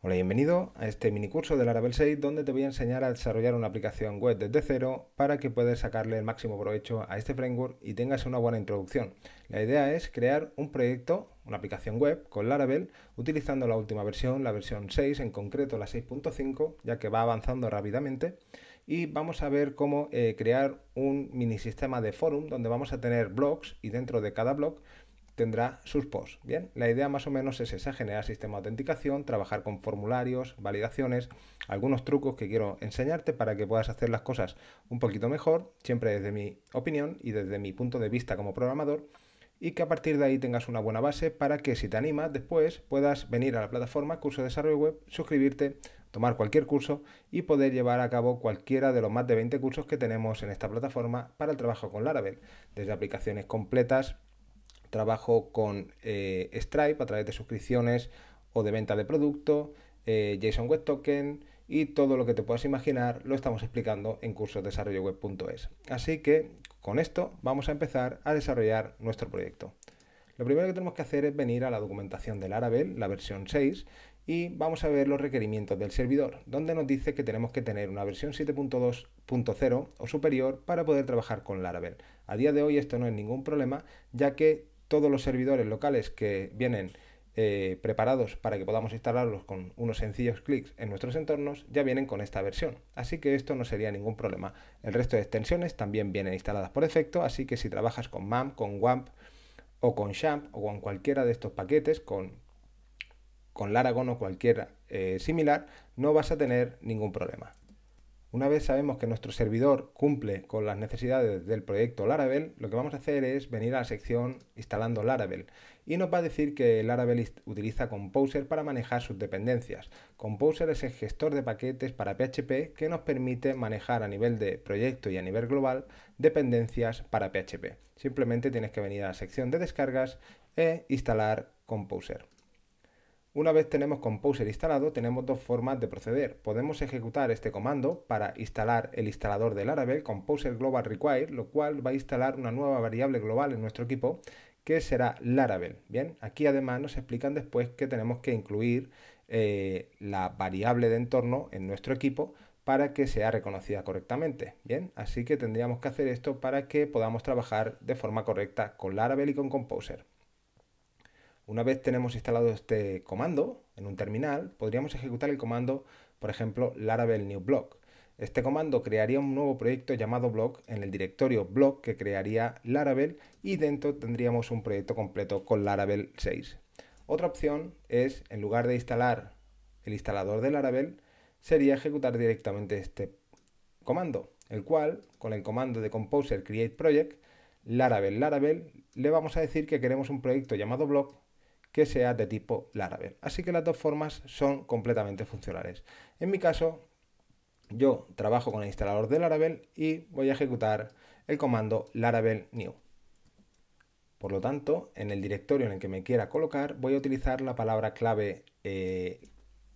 Hola y bienvenido a este mini curso de Laravel 6 donde te voy a enseñar a desarrollar una aplicación web desde cero para que puedas sacarle el máximo provecho a este framework y tengas una buena introducción. La idea es crear un proyecto, una aplicación web con Laravel utilizando la última versión, la versión 6, en concreto la 6.5 ya que va avanzando rápidamente y vamos a ver cómo eh, crear un mini sistema de forum donde vamos a tener blogs y dentro de cada blog tendrá sus posts. Bien, la idea más o menos es esa, generar sistema de autenticación, trabajar con formularios, validaciones, algunos trucos que quiero enseñarte para que puedas hacer las cosas un poquito mejor, siempre desde mi opinión y desde mi punto de vista como programador, y que a partir de ahí tengas una buena base para que si te animas después puedas venir a la plataforma Curso de Desarrollo Web, suscribirte, tomar cualquier curso y poder llevar a cabo cualquiera de los más de 20 cursos que tenemos en esta plataforma para el trabajo con Laravel, desde aplicaciones completas, trabajo con eh, Stripe a través de suscripciones o de venta de producto, eh, JSON Web Token y todo lo que te puedas imaginar lo estamos explicando en cursosdesarrolloweb.es. Así que con esto vamos a empezar a desarrollar nuestro proyecto. Lo primero que tenemos que hacer es venir a la documentación del Laravel, la versión 6, y vamos a ver los requerimientos del servidor, donde nos dice que tenemos que tener una versión 7.2.0 o superior para poder trabajar con Laravel. A día de hoy esto no es ningún problema, ya que todos los servidores locales que vienen eh, preparados para que podamos instalarlos con unos sencillos clics en nuestros entornos ya vienen con esta versión, así que esto no sería ningún problema. El resto de extensiones también vienen instaladas por defecto, así que si trabajas con MAM, con WAMP o con SHAMP o con cualquiera de estos paquetes, con, con Laragon o cualquiera eh, similar, no vas a tener ningún problema. Una vez sabemos que nuestro servidor cumple con las necesidades del proyecto Laravel, lo que vamos a hacer es venir a la sección instalando Laravel y nos va a decir que Laravel utiliza Composer para manejar sus dependencias. Composer es el gestor de paquetes para PHP que nos permite manejar a nivel de proyecto y a nivel global dependencias para PHP. Simplemente tienes que venir a la sección de descargas e instalar Composer. Una vez tenemos Composer instalado, tenemos dos formas de proceder. Podemos ejecutar este comando para instalar el instalador de Laravel Composer Global Require, lo cual va a instalar una nueva variable global en nuestro equipo que será Laravel. Bien, aquí además nos explican después que tenemos que incluir eh, la variable de entorno en nuestro equipo para que sea reconocida correctamente. Bien, así que tendríamos que hacer esto para que podamos trabajar de forma correcta con Laravel y con Composer. Una vez tenemos instalado este comando en un terminal, podríamos ejecutar el comando, por ejemplo, Laravel New Block. Este comando crearía un nuevo proyecto llamado Block en el directorio Block que crearía Laravel y dentro tendríamos un proyecto completo con Laravel 6. Otra opción es, en lugar de instalar el instalador de Laravel, sería ejecutar directamente este comando, el cual, con el comando de Composer Create Project, Laravel Laravel, le vamos a decir que queremos un proyecto llamado Block que sea de tipo Laravel. Así que las dos formas son completamente funcionales. En mi caso, yo trabajo con el instalador de Laravel y voy a ejecutar el comando Laravel New. Por lo tanto, en el directorio en el que me quiera colocar, voy a utilizar la palabra clave, eh,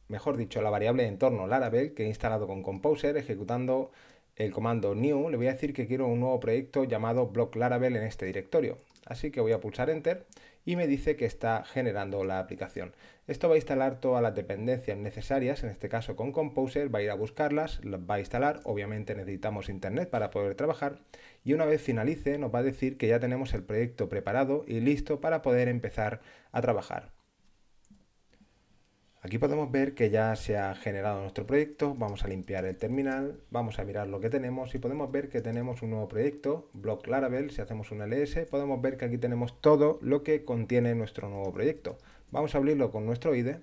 mejor dicho, la variable de entorno Laravel que he instalado con Composer ejecutando el comando new, le voy a decir que quiero un nuevo proyecto llamado block laravel en este directorio. Así que voy a pulsar enter y me dice que está generando la aplicación. Esto va a instalar todas las dependencias necesarias, en este caso con Composer, va a ir a buscarlas, las va a instalar, obviamente necesitamos internet para poder trabajar y una vez finalice nos va a decir que ya tenemos el proyecto preparado y listo para poder empezar a trabajar. Aquí podemos ver que ya se ha generado nuestro proyecto, vamos a limpiar el terminal, vamos a mirar lo que tenemos y podemos ver que tenemos un nuevo proyecto, Block Laravel, si hacemos un ls, podemos ver que aquí tenemos todo lo que contiene nuestro nuevo proyecto. Vamos a abrirlo con nuestro IDE.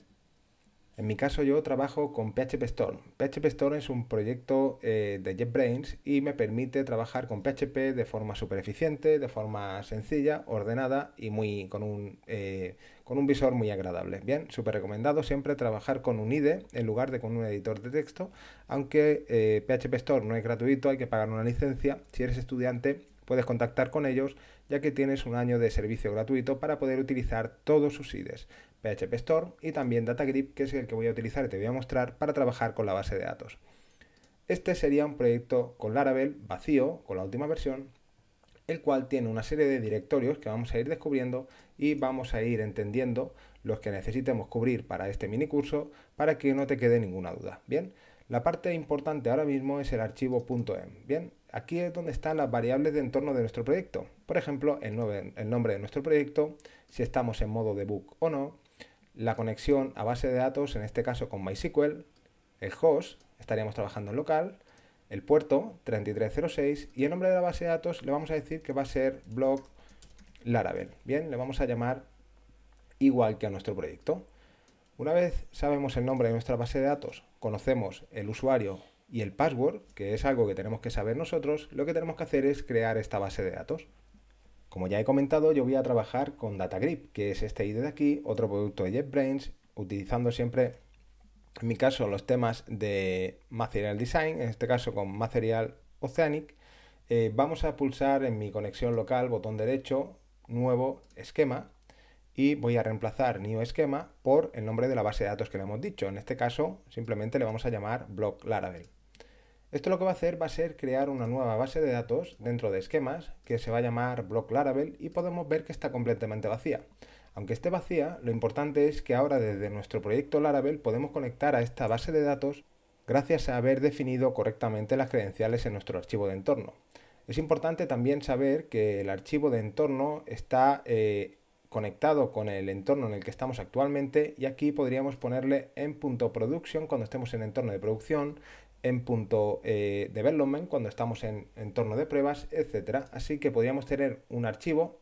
En mi caso yo trabajo con PHP Storm. PHP Storm es un proyecto eh, de JetBrains y me permite trabajar con PHP de forma súper eficiente, de forma sencilla, ordenada y muy con un... Eh, con un visor muy agradable. Bien, súper recomendado siempre trabajar con un IDE en lugar de con un editor de texto, aunque PHP eh, Store no es gratuito, hay que pagar una licencia. Si eres estudiante, puedes contactar con ellos ya que tienes un año de servicio gratuito para poder utilizar todos sus IDEs, PHP Store y también DataGrip, que es el que voy a utilizar y te voy a mostrar para trabajar con la base de datos. Este sería un proyecto con Laravel vacío, con la última versión, el cual tiene una serie de directorios que vamos a ir descubriendo y vamos a ir entendiendo los que necesitemos cubrir para este mini curso para que no te quede ninguna duda. Bien, la parte importante ahora mismo es el archivo .m. Em, Bien, aquí es donde están las variables de entorno de nuestro proyecto. Por ejemplo, el, nombre, el nombre de nuestro proyecto, si estamos en modo debug o no, la conexión a base de datos, en este caso con MySQL, el host, estaríamos trabajando en local, el puerto 3306 y el nombre de la base de datos le vamos a decir que va a ser blog Laravel. Bien, le vamos a llamar igual que a nuestro proyecto. Una vez sabemos el nombre de nuestra base de datos, conocemos el usuario y el password, que es algo que tenemos que saber nosotros, lo que tenemos que hacer es crear esta base de datos. Como ya he comentado, yo voy a trabajar con DataGrip, que es este ID de aquí, otro producto de JetBrains, utilizando siempre, en mi caso, los temas de Material Design, en este caso con Material Oceanic. Eh, vamos a pulsar en mi conexión local, botón derecho, nuevo esquema y voy a reemplazar new esquema por el nombre de la base de datos que le hemos dicho. En este caso, simplemente le vamos a llamar block Laravel. Esto lo que va a hacer va a ser crear una nueva base de datos dentro de esquemas que se va a llamar block Laravel y podemos ver que está completamente vacía. Aunque esté vacía, lo importante es que ahora desde nuestro proyecto Laravel podemos conectar a esta base de datos gracias a haber definido correctamente las credenciales en nuestro archivo de entorno. Es importante también saber que el archivo de entorno está eh, conectado con el entorno en el que estamos actualmente y aquí podríamos ponerle en punto production cuando estemos en entorno de producción, en punto eh, development cuando estamos en entorno de pruebas, etc. Así que podríamos tener un archivo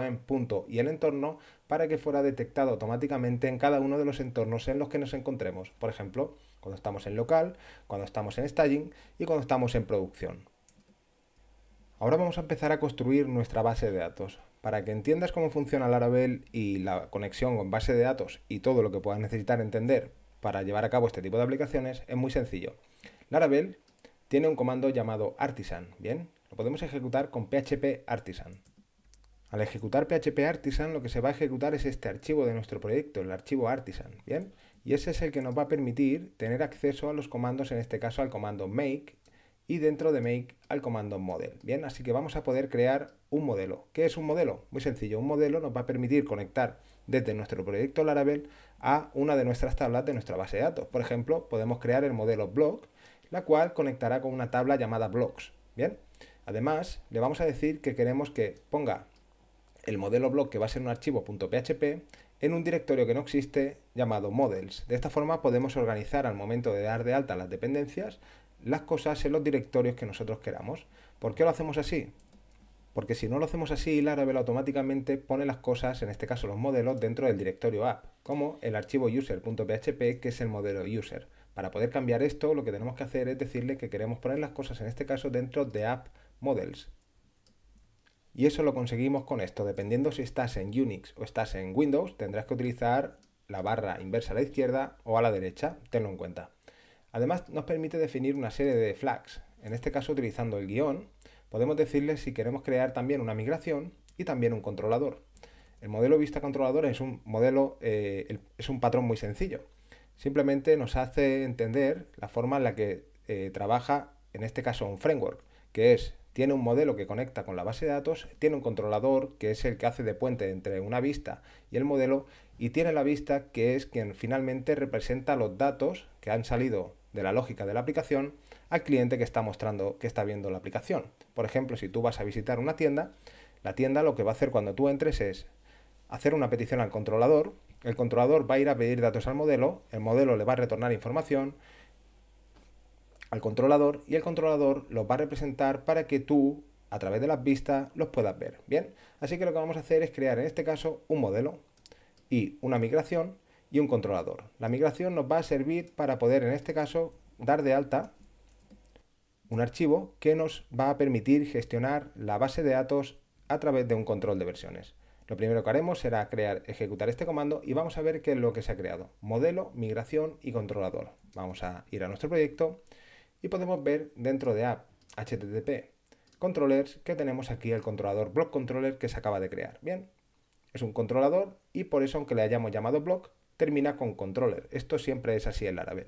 en punto y el entorno para que fuera detectado automáticamente en cada uno de los entornos en los que nos encontremos. Por ejemplo, cuando estamos en local, cuando estamos en staging y cuando estamos en producción. Ahora vamos a empezar a construir nuestra base de datos. Para que entiendas cómo funciona Laravel y la conexión con base de datos y todo lo que puedas necesitar entender para llevar a cabo este tipo de aplicaciones, es muy sencillo. Laravel tiene un comando llamado artisan, ¿bien? Lo podemos ejecutar con PHP artisan. Al ejecutar PHP Artisan, lo que se va a ejecutar es este archivo de nuestro proyecto, el archivo Artisan, ¿bien? Y ese es el que nos va a permitir tener acceso a los comandos, en este caso al comando make y dentro de make al comando model. Bien, así que vamos a poder crear un modelo. ¿Qué es un modelo? Muy sencillo, un modelo nos va a permitir conectar desde nuestro proyecto Laravel a una de nuestras tablas de nuestra base de datos. Por ejemplo, podemos crear el modelo blog, la cual conectará con una tabla llamada blocks. Bien, además le vamos a decir que queremos que ponga el modelo blog que va a ser un archivo .php en un directorio que no existe llamado models. De esta forma podemos organizar al momento de dar de alta las dependencias las cosas en los directorios que nosotros queramos. ¿Por qué lo hacemos así? Porque si no lo hacemos así, Laravel automáticamente pone las cosas, en este caso los modelos, dentro del directorio app, como el archivo user.php, que es el modelo user. Para poder cambiar esto, lo que tenemos que hacer es decirle que queremos poner las cosas, en este caso, dentro de app models. Y eso lo conseguimos con esto. Dependiendo si estás en Unix o estás en Windows, tendrás que utilizar la barra inversa a la izquierda o a la derecha. Tenlo en cuenta. Además, nos permite definir una serie de flags. En este caso, utilizando el guión, podemos decirle si queremos crear también una migración y también un controlador. El modelo vista controlador es un modelo, eh, es un patrón muy sencillo. Simplemente nos hace entender la forma en la que eh, trabaja, en este caso, un framework, que es tiene un modelo que conecta con la base de datos, tiene un controlador que es el que hace de puente entre una vista y el modelo, y tiene la vista que es quien finalmente representa los datos que han salido de la lógica de la aplicación al cliente que está mostrando que está viendo la aplicación. Por ejemplo, si tú vas a visitar una tienda, la tienda lo que va a hacer cuando tú entres es hacer una petición al controlador, el controlador va a ir a pedir datos al modelo, el modelo le va a retornar información al controlador y el controlador los va a representar para que tú a través de las vistas los puedas ver. Bien, así que lo que vamos a hacer es crear en este caso un modelo y una migración y un controlador. La migración nos va a servir para poder, en este caso, dar de alta un archivo que nos va a permitir gestionar la base de datos a través de un control de versiones. Lo primero que haremos será crear, ejecutar este comando y vamos a ver qué es lo que se ha creado. Modelo, migración y controlador. Vamos a ir a nuestro proyecto y podemos ver dentro de app http controllers que tenemos aquí el controlador block controller que se acaba de crear. Bien, es un controlador y por eso aunque le hayamos llamado block, termina con controller. Esto siempre es así en Laravel.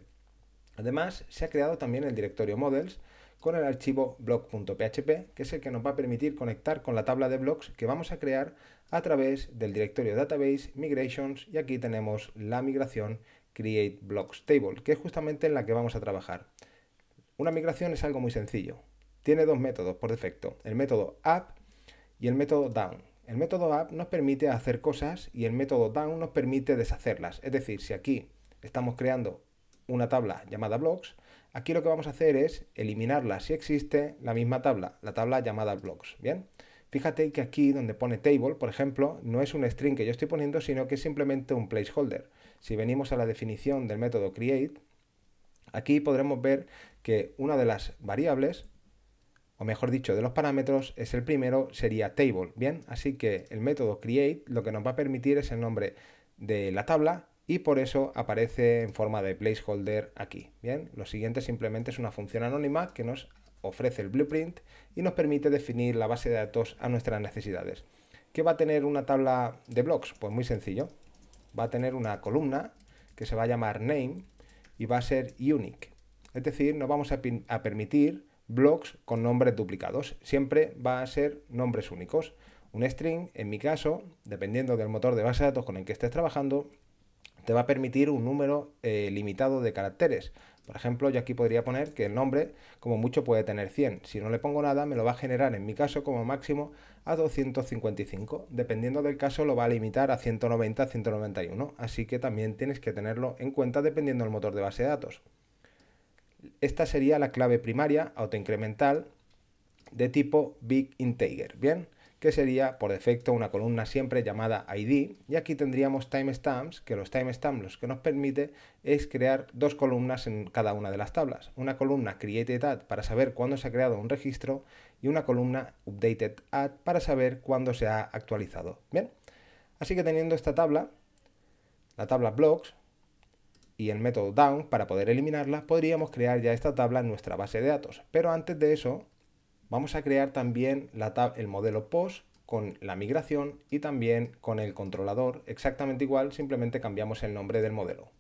Además, se ha creado también el directorio models con el archivo blog.php que es el que nos va a permitir conectar con la tabla de blocks que vamos a crear a través del directorio database migrations y aquí tenemos la migración create que es justamente en la que vamos a trabajar. Una migración es algo muy sencillo. Tiene dos métodos por defecto, el método up y el método down. El método up nos permite hacer cosas y el método down nos permite deshacerlas. Es decir, si aquí estamos creando una tabla llamada blocks, aquí lo que vamos a hacer es eliminarla si existe la misma tabla, la tabla llamada blocks. Bien, fíjate que aquí donde pone table, por ejemplo, no es un string que yo estoy poniendo, sino que es simplemente un placeholder. Si venimos a la definición del método create, aquí podremos ver que una de las variables o mejor dicho, de los parámetros, es el primero, sería table, ¿bien? Así que el método create lo que nos va a permitir es el nombre de la tabla y por eso aparece en forma de placeholder aquí, ¿bien? Lo siguiente simplemente es una función anónima que nos ofrece el blueprint y nos permite definir la base de datos a nuestras necesidades. ¿Qué va a tener una tabla de blocks? Pues muy sencillo. Va a tener una columna que se va a llamar name y va a ser unique. Es decir, nos vamos a, a permitir blogs con nombres duplicados. Siempre va a ser nombres únicos. Un string, en mi caso, dependiendo del motor de base de datos con el que estés trabajando, te va a permitir un número eh, limitado de caracteres. Por ejemplo, yo aquí podría poner que el nombre como mucho puede tener 100. Si no le pongo nada, me lo va a generar en mi caso como máximo a 255. Dependiendo del caso, lo va a limitar a 190, 191. Así que también tienes que tenerlo en cuenta dependiendo del motor de base de datos. Esta sería la clave primaria autoincremental de tipo Big Integer, ¿bien? Que sería por defecto una columna siempre llamada ID. Y aquí tendríamos timestamps, que los timestamps los que nos permite es crear dos columnas en cada una de las tablas. Una columna created para saber cuándo se ha creado un registro y una columna updated para saber cuándo se ha actualizado, ¿bien? Así que teniendo esta tabla, la tabla blogs y el método down para poder eliminarla, podríamos crear ya esta tabla en nuestra base de datos. Pero antes de eso, vamos a crear también la el modelo post con la migración y también con el controlador, exactamente igual, simplemente cambiamos el nombre del modelo.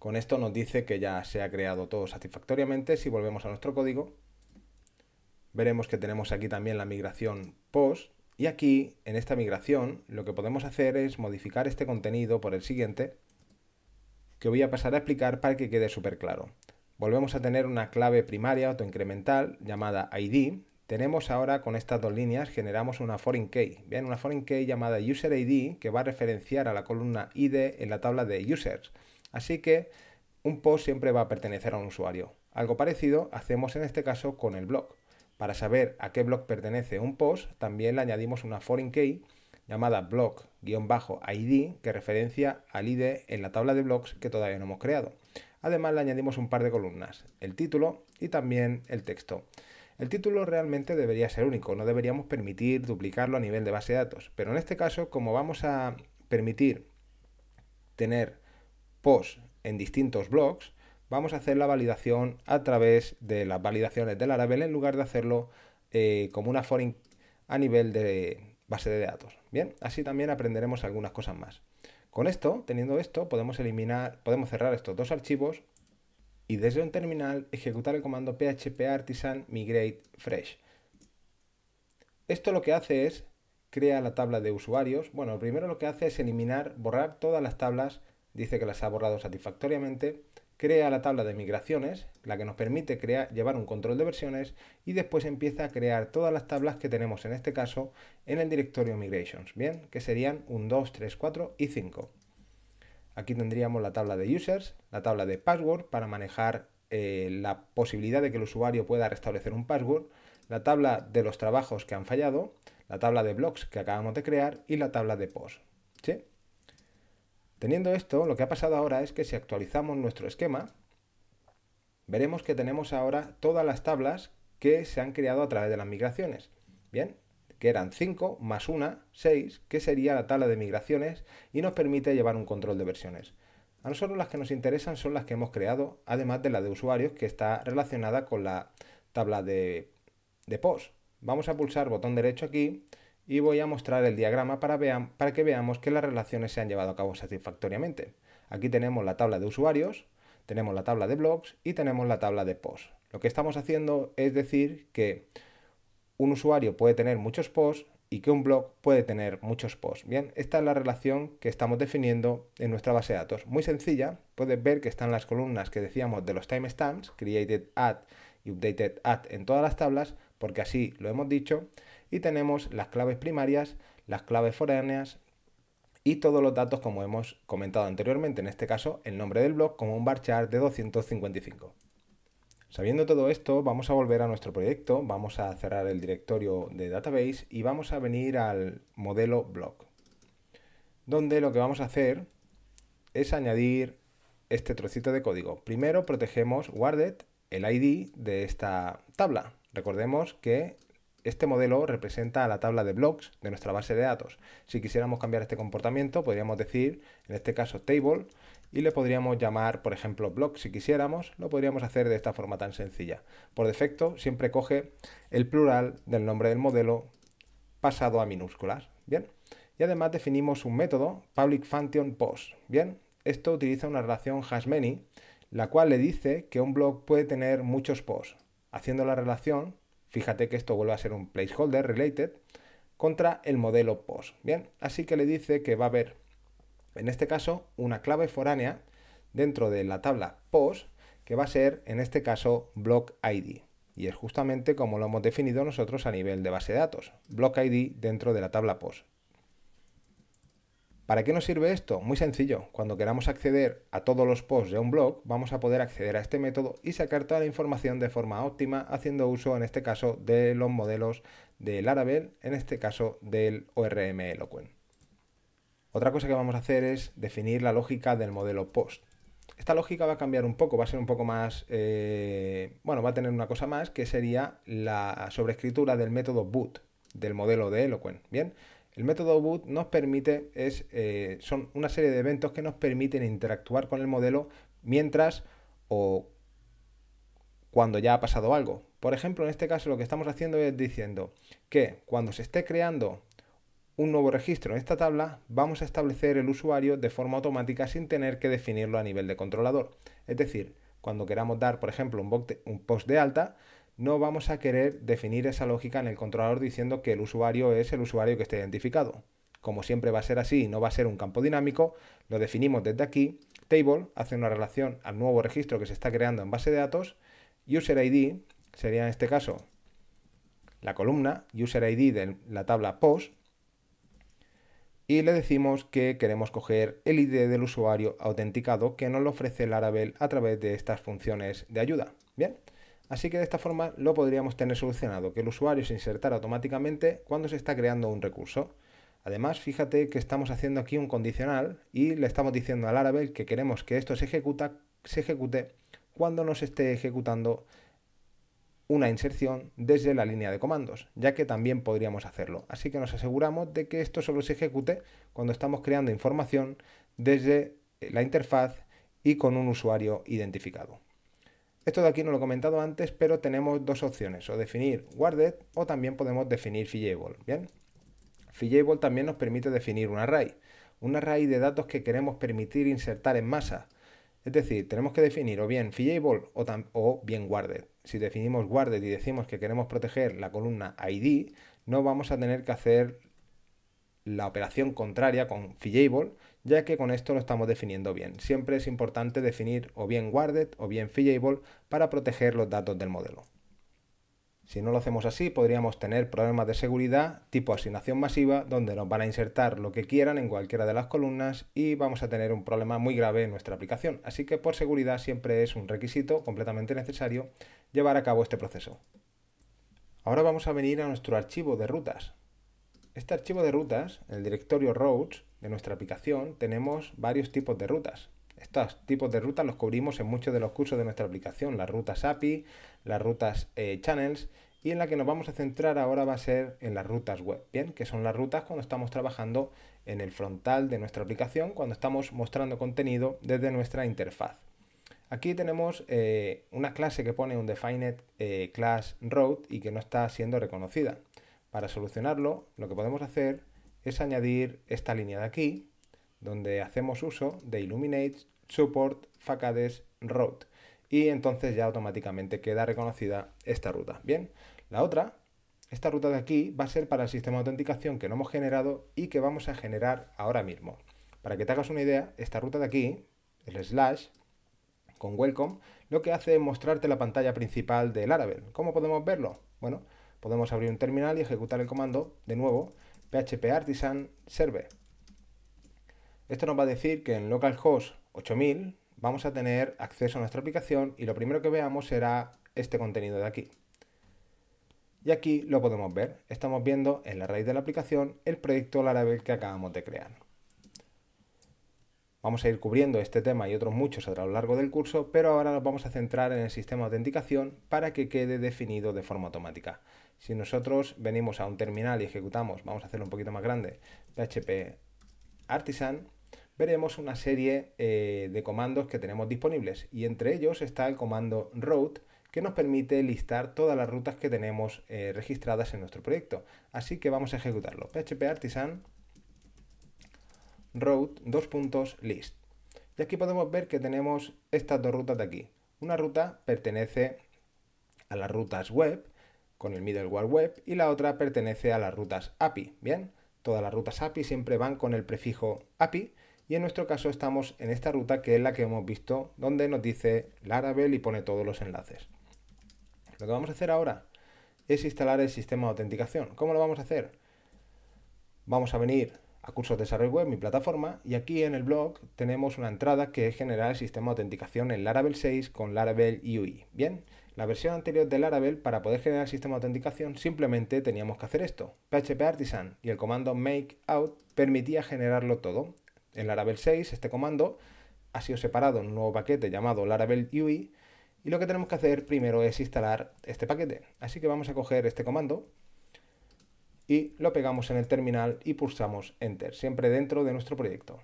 Con esto nos dice que ya se ha creado todo satisfactoriamente. Si volvemos a nuestro código, veremos que tenemos aquí también la migración post y aquí, en esta migración, lo que podemos hacer es modificar este contenido por el siguiente, que voy a pasar a explicar para que quede súper claro. Volvemos a tener una clave primaria autoincremental llamada ID. Tenemos ahora con estas dos líneas generamos una foreign key, bien, una foreign key llamada user ID que va a referenciar a la columna ID en la tabla de users. Así que un post siempre va a pertenecer a un usuario. Algo parecido hacemos en este caso con el blog. Para saber a qué blog pertenece un post, también le añadimos una foreign key llamada blog id que referencia al id en la tabla de blogs que todavía no hemos creado. Además le añadimos un par de columnas, el título y también el texto. El título realmente debería ser único, no deberíamos permitir duplicarlo a nivel de base de datos, pero en este caso como vamos a permitir tener posts en distintos blogs, vamos a hacer la validación a través de las validaciones de Laravel en lugar de hacerlo eh, como una foreign a nivel de, base de datos. Bien, así también aprenderemos algunas cosas más. Con esto, teniendo esto, podemos eliminar, podemos cerrar estos dos archivos y desde un terminal ejecutar el comando php artisan migrate fresh. Esto lo que hace es crea la tabla de usuarios. Bueno, primero lo que hace es eliminar, borrar todas las tablas, dice que las ha borrado satisfactoriamente crea la tabla de migraciones, la que nos permite crear, llevar un control de versiones y después empieza a crear todas las tablas que tenemos en este caso en el directorio migrations, ¿bien? Que serían 1, 2, 3, 4 y 5. Aquí tendríamos la tabla de users, la tabla de password para manejar eh, la posibilidad de que el usuario pueda restablecer un password, la tabla de los trabajos que han fallado, la tabla de blogs que acabamos de crear y la tabla de Posts. Teniendo esto, lo que ha pasado ahora es que si actualizamos nuestro esquema, veremos que tenemos ahora todas las tablas que se han creado a través de las migraciones. Bien, que eran 5 más 1, 6, que sería la tabla de migraciones y nos permite llevar un control de versiones. A nosotros las que nos interesan son las que hemos creado, además de la de usuarios que está relacionada con la tabla de, de post. Vamos a pulsar botón derecho aquí y voy a mostrar el diagrama para, vean, para que veamos que las relaciones se han llevado a cabo satisfactoriamente. Aquí tenemos la tabla de usuarios, tenemos la tabla de blogs y tenemos la tabla de posts. Lo que estamos haciendo es decir que un usuario puede tener muchos posts y que un blog puede tener muchos posts. Bien, esta es la relación que estamos definiendo en nuestra base de datos. Muy sencilla, puedes ver que están las columnas que decíamos de los timestamps, created at y updated at en todas las tablas, porque así lo hemos dicho, y tenemos las claves primarias, las claves foráneas y todos los datos como hemos comentado anteriormente, en este caso el nombre del blog como un bar chart de 255. Sabiendo todo esto, vamos a volver a nuestro proyecto, vamos a cerrar el directorio de database y vamos a venir al modelo blog, donde lo que vamos a hacer es añadir este trocito de código. Primero protegemos guarded, el ID de esta tabla, Recordemos que este modelo representa a la tabla de blogs de nuestra base de datos. Si quisiéramos cambiar este comportamiento, podríamos decir, en este caso, table, y le podríamos llamar, por ejemplo, blog si quisiéramos. Lo podríamos hacer de esta forma tan sencilla. Por defecto, siempre coge el plural del nombre del modelo pasado a minúsculas. Bien. Y además definimos un método, public function post. Bien. Esto utiliza una relación hashMany, la cual le dice que un blog puede tener muchos posts haciendo la relación, fíjate que esto vuelve a ser un placeholder related, contra el modelo POST. Bien, así que le dice que va a haber, en este caso, una clave foránea dentro de la tabla POST, que va a ser, en este caso, block ID. Y es justamente como lo hemos definido nosotros a nivel de base de datos, block ID dentro de la tabla POST. ¿Para qué nos sirve esto? Muy sencillo, cuando queramos acceder a todos los posts de un blog, vamos a poder acceder a este método y sacar toda la información de forma óptima, haciendo uso en este caso de los modelos de Laravel, en este caso del ORM Eloquent. Otra cosa que vamos a hacer es definir la lógica del modelo post. Esta lógica va a cambiar un poco, va a ser un poco más, eh, bueno, va a tener una cosa más que sería la sobreescritura del método boot del modelo de Eloquent, ¿bien? bien el método boot nos permite, es, eh, son una serie de eventos que nos permiten interactuar con el modelo mientras o cuando ya ha pasado algo. Por ejemplo, en este caso lo que estamos haciendo es diciendo que cuando se esté creando un nuevo registro en esta tabla, vamos a establecer el usuario de forma automática sin tener que definirlo a nivel de controlador. Es decir, cuando queramos dar, por ejemplo, un, un post de alta, no vamos a querer definir esa lógica en el controlador diciendo que el usuario es el usuario que está identificado. Como siempre va a ser así y no va a ser un campo dinámico, lo definimos desde aquí. Table hace una relación al nuevo registro que se está creando en base de datos. User ID sería en este caso la columna User ID de la tabla POST y le decimos que queremos coger el ID del usuario autenticado que nos lo ofrece Laravel a través de estas funciones de ayuda. Bien, Así que de esta forma lo podríamos tener solucionado, que el usuario se insertara automáticamente cuando se está creando un recurso. Además, fíjate que estamos haciendo aquí un condicional y le estamos diciendo al Laravel que queremos que esto se, se ejecute cuando nos esté ejecutando una inserción desde la línea de comandos, ya que también podríamos hacerlo. Así que nos aseguramos de que esto solo se ejecute cuando estamos creando información desde la interfaz y con un usuario identificado. Esto de aquí no lo he comentado antes, pero tenemos dos opciones, o definir guarded o también podemos definir fillable, ¿bien? Fillable también nos permite definir un array, un array de datos que queremos permitir insertar en masa. Es decir, tenemos que definir o bien fillable o, bien guarded. Si definimos guarded y decimos que queremos proteger la columna id, no vamos a tener que hacer la operación contraria con fillable, ya que con esto lo estamos definiendo bien. Siempre es importante definir o bien guarded o bien fillable para proteger los datos del modelo. Si no lo hacemos así, podríamos tener problemas de seguridad tipo asignación masiva, donde nos van a insertar lo que quieran en cualquiera de las columnas y vamos a tener un problema muy grave en nuestra aplicación. Así que por seguridad siempre es un requisito completamente necesario llevar a cabo este proceso. Ahora vamos a venir a nuestro archivo de rutas. Este archivo de rutas, el directorio routes, en nuestra aplicación tenemos varios tipos de rutas. Estos tipos de rutas los cubrimos en muchos de los cursos de nuestra aplicación, las rutas API, las rutas eh, Channels y en la que nos vamos a centrar ahora va a ser en las rutas web, ¿bien? Que son las rutas cuando estamos trabajando en el frontal de nuestra aplicación, cuando estamos mostrando contenido desde nuestra interfaz. Aquí tenemos eh, una clase que pone un defined eh, class road y que no está siendo reconocida. Para solucionarlo, lo que podemos hacer es añadir esta línea de aquí, donde hacemos uso de Illuminate Support Facades Road. Y entonces ya automáticamente queda reconocida esta ruta. Bien, la otra, esta ruta de aquí, va a ser para el sistema de autenticación que no hemos generado y que vamos a generar ahora mismo. Para que te hagas una idea, esta ruta de aquí, el slash, con welcome, lo que hace es mostrarte la pantalla principal del Laravel. ¿Cómo podemos verlo? Bueno, podemos abrir un terminal y ejecutar el comando de nuevo PHP Artisan serve. Esto nos va a decir que en localhost 8000 vamos a tener acceso a nuestra aplicación y lo primero que veamos será este contenido de aquí. Y aquí lo podemos ver. Estamos viendo en la raíz de la aplicación el proyecto Laravel que acabamos de crear. Vamos a ir cubriendo este tema y otros muchos a lo largo del curso, pero ahora nos vamos a centrar en el sistema de autenticación para que quede definido de forma automática. Si nosotros venimos a un terminal y ejecutamos, vamos a hacerlo un poquito más grande, PHP Artisan, veremos una serie eh, de comandos que tenemos disponibles y entre ellos está el comando route que nos permite listar todas las rutas que tenemos eh, registradas en nuestro proyecto. Así que vamos a ejecutarlo. PHP Artisan route dos puntos, list. Y aquí podemos ver que tenemos estas dos rutas de aquí. Una ruta pertenece a las rutas web, con el middleware web, y la otra pertenece a las rutas API, ¿bien? Todas las rutas API siempre van con el prefijo API, y en nuestro caso estamos en esta ruta que es la que hemos visto, donde nos dice Laravel y pone todos los enlaces. Lo que vamos a hacer ahora es instalar el sistema de autenticación. ¿Cómo lo vamos a hacer? Vamos a venir a cursos de desarrollo web, mi plataforma, y aquí en el blog tenemos una entrada que es generar el sistema de autenticación en Laravel 6 con Laravel e UI. Bien, la versión anterior de Laravel, para poder generar el sistema de autenticación, simplemente teníamos que hacer esto. PHP Artisan y el comando makeout permitía generarlo todo. En Laravel 6, este comando ha sido separado en un nuevo paquete llamado Laravel e UI, y lo que tenemos que hacer primero es instalar este paquete. Así que vamos a coger este comando y lo pegamos en el terminal y pulsamos Enter, siempre dentro de nuestro proyecto.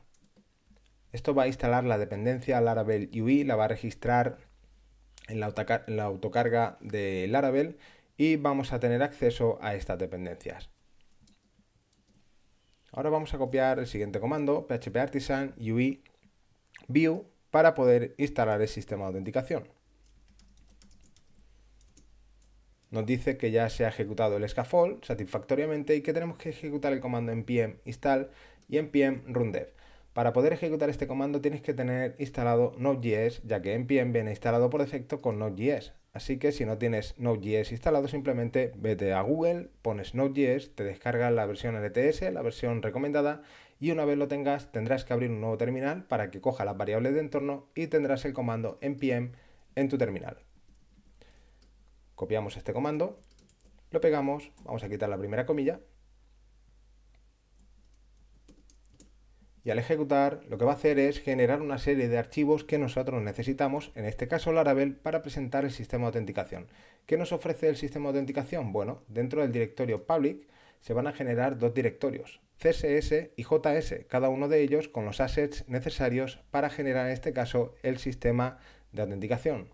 Esto va a instalar la dependencia Laravel UI, la va a registrar en la, autocarga de Laravel y vamos a tener acceso a estas dependencias. Ahora vamos a copiar el siguiente comando, artisan UI view, para poder instalar el sistema de autenticación. nos dice que ya se ha ejecutado el scaffold satisfactoriamente y que tenemos que ejecutar el comando npm install y npm run dev. Para poder ejecutar este comando tienes que tener instalado Node.js, ya que npm viene instalado por defecto con Node.js. Así que si no tienes Node.js instalado, simplemente vete a Google, pones Node.js, te descargas la versión LTS, la versión recomendada, y una vez lo tengas tendrás que abrir un nuevo terminal para que coja las variables de entorno y tendrás el comando npm en tu terminal copiamos este comando, lo pegamos, vamos a quitar la primera comilla y al ejecutar lo que va a hacer es generar una serie de archivos que nosotros necesitamos, en este caso Laravel, para presentar el sistema de autenticación. ¿Qué nos ofrece el sistema de autenticación? Bueno, dentro del directorio public se van a generar dos directorios, CSS y JS, cada uno de ellos con los assets necesarios para generar en este caso el sistema de autenticación.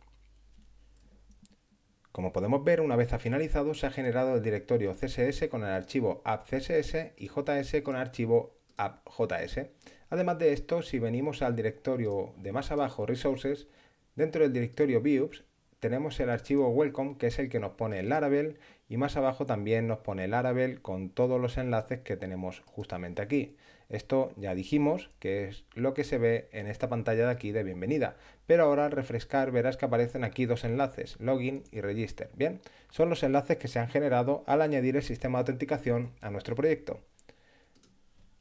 Como podemos ver, una vez ha finalizado, se ha generado el directorio CSS con el archivo app.css y JS con el archivo app.js. Además de esto, si venimos al directorio de más abajo, Resources, dentro del directorio Views, tenemos el archivo Welcome, que es el que nos pone el Laravel, y más abajo también nos pone el Laravel con todos los enlaces que tenemos justamente aquí. Esto ya dijimos que es lo que se ve en esta pantalla de aquí de bienvenida, pero ahora al refrescar verás que aparecen aquí dos enlaces, login y register. Bien, son los enlaces que se han generado al añadir el sistema de autenticación a nuestro proyecto.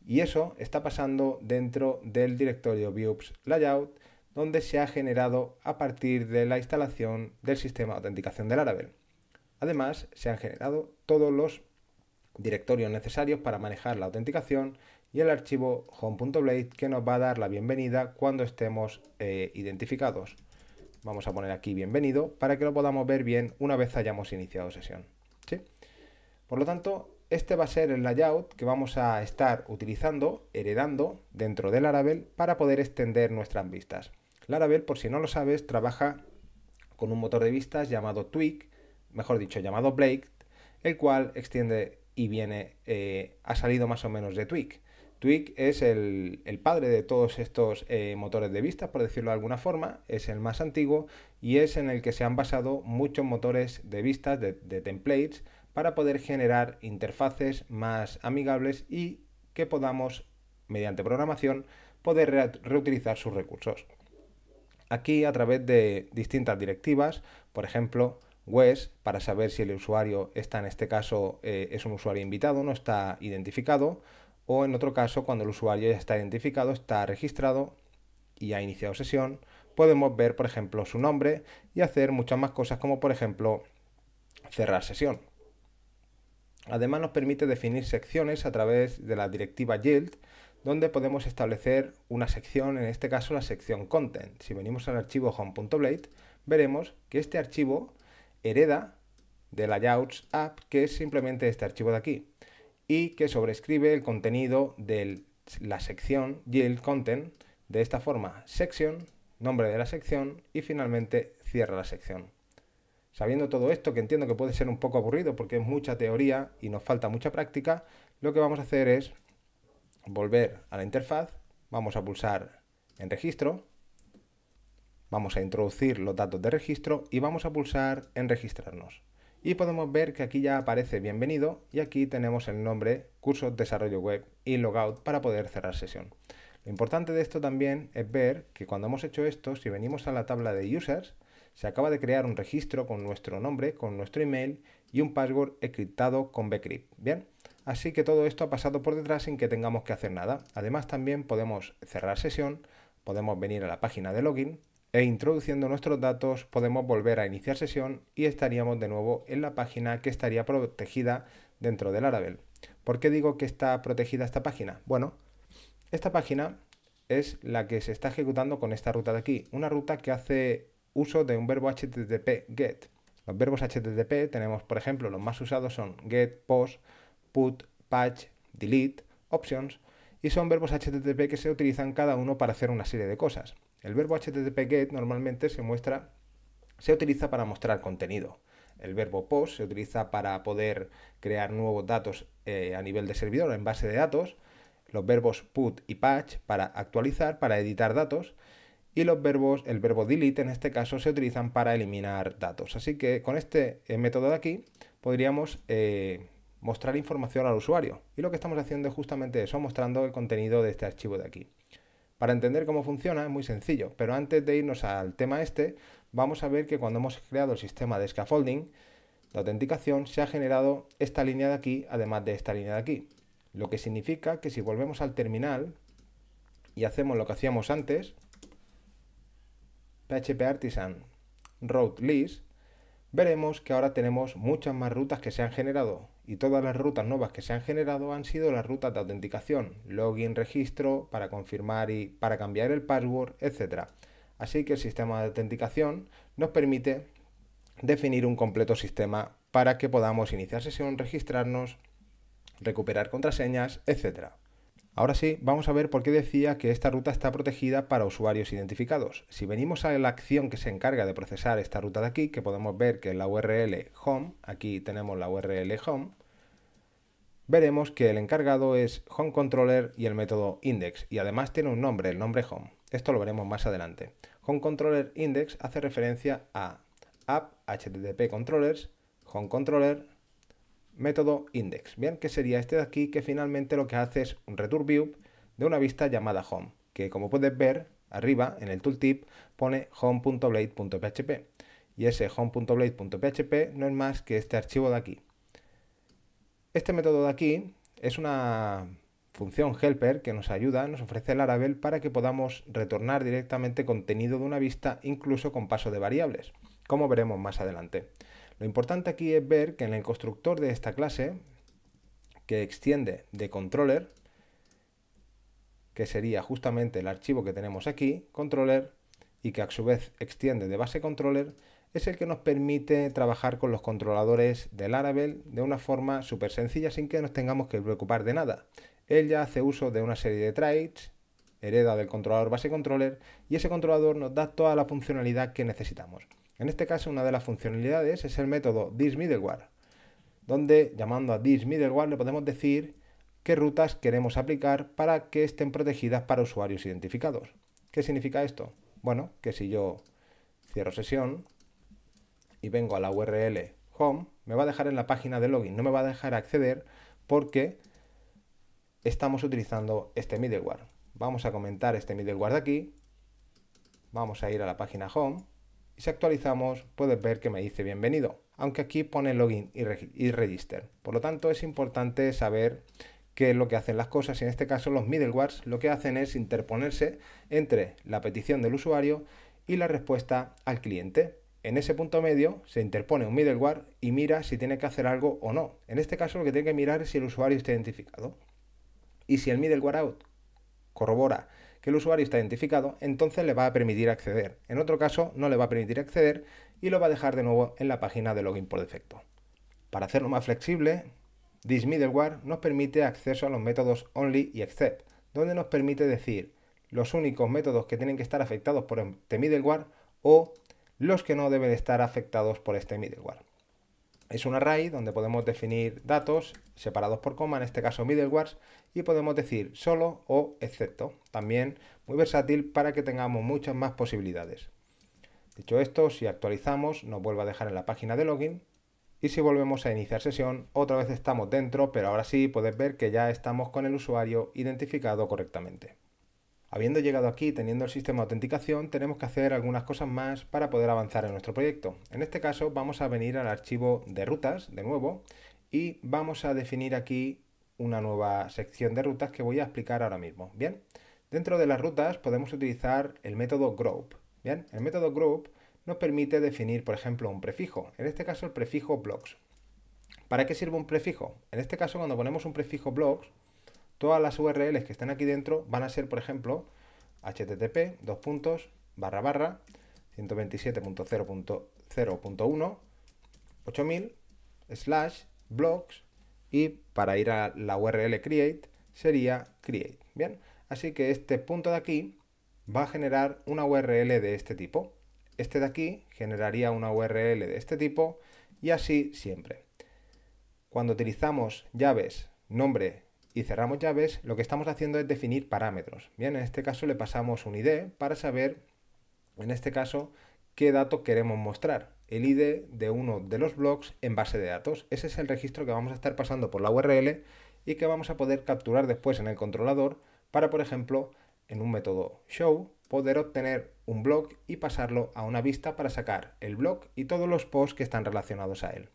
Y eso está pasando dentro del directorio Views Layout, donde se ha generado a partir de la instalación del sistema de autenticación del Laravel. Además, se han generado todos los directorios necesarios para manejar la autenticación y el archivo home.blade que nos va a dar la bienvenida cuando estemos eh, identificados. Vamos a poner aquí bienvenido para que lo podamos ver bien una vez hayamos iniciado sesión. ¿sí? Por lo tanto, este va a ser el layout que vamos a estar utilizando, heredando dentro de Laravel para poder extender nuestras vistas. Laravel, por si no lo sabes, trabaja con un motor de vistas llamado Twig, mejor dicho, llamado blade, el cual extiende y viene, eh, ha salido más o menos de Twig. Twig es el, padre de todos estos eh, motores de vista, por decirlo de alguna forma, es el más antiguo y es en el que se han basado muchos motores de vistas, de, templates, para poder generar interfaces más amigables y que podamos, mediante programación, poder reutilizar sus recursos. Aquí a través de distintas directivas, por ejemplo, WES, para saber si el usuario está en este caso, eh, es un usuario invitado, no está identificado, o en otro caso cuando el usuario ya está identificado, está registrado y ha iniciado sesión, podemos ver por ejemplo su nombre y hacer muchas más cosas como por ejemplo cerrar sesión. Además nos permite definir secciones a través de la directiva Yield, donde podemos establecer una sección, en este caso la sección Content. Si venimos al archivo home.blade, veremos que este archivo hereda de layouts app, que es simplemente este archivo de aquí y que sobrescribe el contenido de la sección yield content de esta forma section, nombre de la sección y finalmente cierra la sección. Sabiendo todo esto, que entiendo que puede ser un poco aburrido porque es mucha teoría y nos falta mucha práctica, lo que vamos a hacer es volver a la interfaz, vamos a pulsar en registro, vamos a introducir los datos de registro y vamos a pulsar en registrarnos y podemos ver que aquí ya aparece bienvenido y aquí tenemos el nombre curso desarrollo web y logout para poder cerrar sesión. Lo importante de esto también es ver que cuando hemos hecho esto, si venimos a la tabla de users, se acaba de crear un registro con nuestro nombre, con nuestro email y un password encriptado con bcrypt. Bien, así que todo esto ha pasado por detrás sin que tengamos que hacer nada. Además también podemos cerrar sesión, podemos venir a la página de login, e introduciendo nuestros datos podemos volver a iniciar sesión y estaríamos de nuevo en la página que estaría protegida dentro del Laravel. ¿Por qué digo que está protegida esta página? Bueno, esta página es la que se está ejecutando con esta ruta de aquí, una ruta que hace uso de un verbo http get. Los verbos http tenemos, por ejemplo, los más usados son get, post, put, patch, delete, options, y son verbos http que se utilizan cada uno para hacer una serie de cosas. El verbo http get normalmente se muestra, se utiliza para mostrar contenido. El verbo post se utiliza para poder crear nuevos datos eh, a nivel de servidor, en base de datos. Los verbos put y patch para actualizar, para editar datos. Y los verbos, el verbo delete en este caso, se utilizan para eliminar datos. Así que con este eh, método de aquí podríamos eh, mostrar información al usuario. Y lo que estamos haciendo es justamente eso, mostrando el contenido de este archivo de aquí. Para entender cómo funciona es muy sencillo, pero antes de irnos al tema este, vamos a ver que cuando hemos creado el sistema de scaffolding, la autenticación, se ha generado esta línea de aquí, además de esta línea de aquí. Lo que significa que si volvemos al terminal y hacemos lo que hacíamos antes, PHP Artisan Route List, veremos que ahora tenemos muchas más rutas que se han generado y todas las rutas nuevas que se han generado han sido las rutas de autenticación, login, registro, para confirmar y para cambiar el password, etc. Así que el sistema de autenticación nos permite definir un completo sistema para que podamos iniciar sesión, registrarnos, recuperar contraseñas, etc. Ahora sí, vamos a ver por qué decía que esta ruta está protegida para usuarios identificados. Si venimos a la acción que se encarga de procesar esta ruta de aquí, que podemos ver que es la URL home, aquí tenemos la URL home, veremos que el encargado es home controller y el método index, y además tiene un nombre, el nombre home. Esto lo veremos más adelante. Home controller index hace referencia a app http controllers, home controller, método index, bien, que sería este de aquí que finalmente lo que hace es un return view de una vista llamada home, que como puedes ver arriba en el tooltip pone home.blade.php y ese home.blade.php no es más que este archivo de aquí. Este método de aquí es una función helper que nos ayuda, nos ofrece el Laravel para que podamos retornar directamente contenido de una vista incluso con paso de variables, como veremos más adelante. Lo importante aquí es ver que en el constructor de esta clase, que extiende de controller, que sería justamente el archivo que tenemos aquí, controller, y que a su vez extiende de base controller, es el que nos permite trabajar con los controladores del Laravel de una forma súper sencilla sin que nos tengamos que preocupar de nada. Ella hace uso de una serie de traits, hereda del controlador base controller, y ese controlador nos da toda la funcionalidad que necesitamos. En este caso, una de las funcionalidades es el método thisMiddleware, donde llamando a thisMiddleware le podemos decir qué rutas queremos aplicar para que estén protegidas para usuarios identificados. ¿Qué significa esto? Bueno, que si yo cierro sesión y vengo a la URL home, me va a dejar en la página de login, no me va a dejar acceder porque estamos utilizando este middleware. Vamos a comentar este middleware de aquí, vamos a ir a la página home y si actualizamos, puedes ver que me dice bienvenido, aunque aquí pone login y, register. Por lo tanto, es importante saber qué es lo que hacen las cosas. Y en este caso, los middlewares lo que hacen es interponerse entre la petición del usuario y la respuesta al cliente. En ese punto medio se interpone un middleware y mira si tiene que hacer algo o no. En este caso lo que tiene que mirar es si el usuario está identificado. Y si el middleware out corrobora que el usuario está identificado, entonces le va a permitir acceder. En otro caso, no le va a permitir acceder y lo va a dejar de nuevo en la página de login por defecto. Para hacerlo más flexible, This Middleware nos permite acceso a los métodos only y except, donde nos permite decir los únicos métodos que tienen que estar afectados por este middleware o los que no deben estar afectados por este middleware es un array donde podemos definir datos separados por coma, en este caso middlewares, y podemos decir solo o excepto. También muy versátil para que tengamos muchas más posibilidades. Dicho esto, si actualizamos, nos vuelve a dejar en la página de login. Y si volvemos a iniciar sesión, otra vez estamos dentro, pero ahora sí podéis ver que ya estamos con el usuario identificado correctamente. Habiendo llegado aquí teniendo el sistema de autenticación, tenemos que hacer algunas cosas más para poder avanzar en nuestro proyecto. En este caso vamos a venir al archivo de rutas de nuevo y vamos a definir aquí una nueva sección de rutas que voy a explicar ahora mismo. Bien, dentro de las rutas podemos utilizar el método group. Bien, el método group nos permite definir, por ejemplo, un prefijo, en este caso el prefijo blocks. ¿Para qué sirve un prefijo? En este caso, cuando ponemos un prefijo blocks, Todas las URLs que están aquí dentro van a ser, por ejemplo, http dos puntos barra barra 127.0.0.1 slash blogs y para ir a la URL create sería create. Bien, así que este punto de aquí va a generar una URL de este tipo. Este de aquí generaría una URL de este tipo y así siempre. Cuando utilizamos llaves nombre y cerramos llaves, lo que estamos haciendo es definir parámetros. Bien, en este caso le pasamos un ID para saber, en este caso, qué dato queremos mostrar. El ID de uno de los blogs en base de datos. Ese es el registro que vamos a estar pasando por la URL y que vamos a poder capturar después en el controlador para, por ejemplo, en un método show, poder obtener un blog y pasarlo a una vista para sacar el blog y todos los posts que están relacionados a él.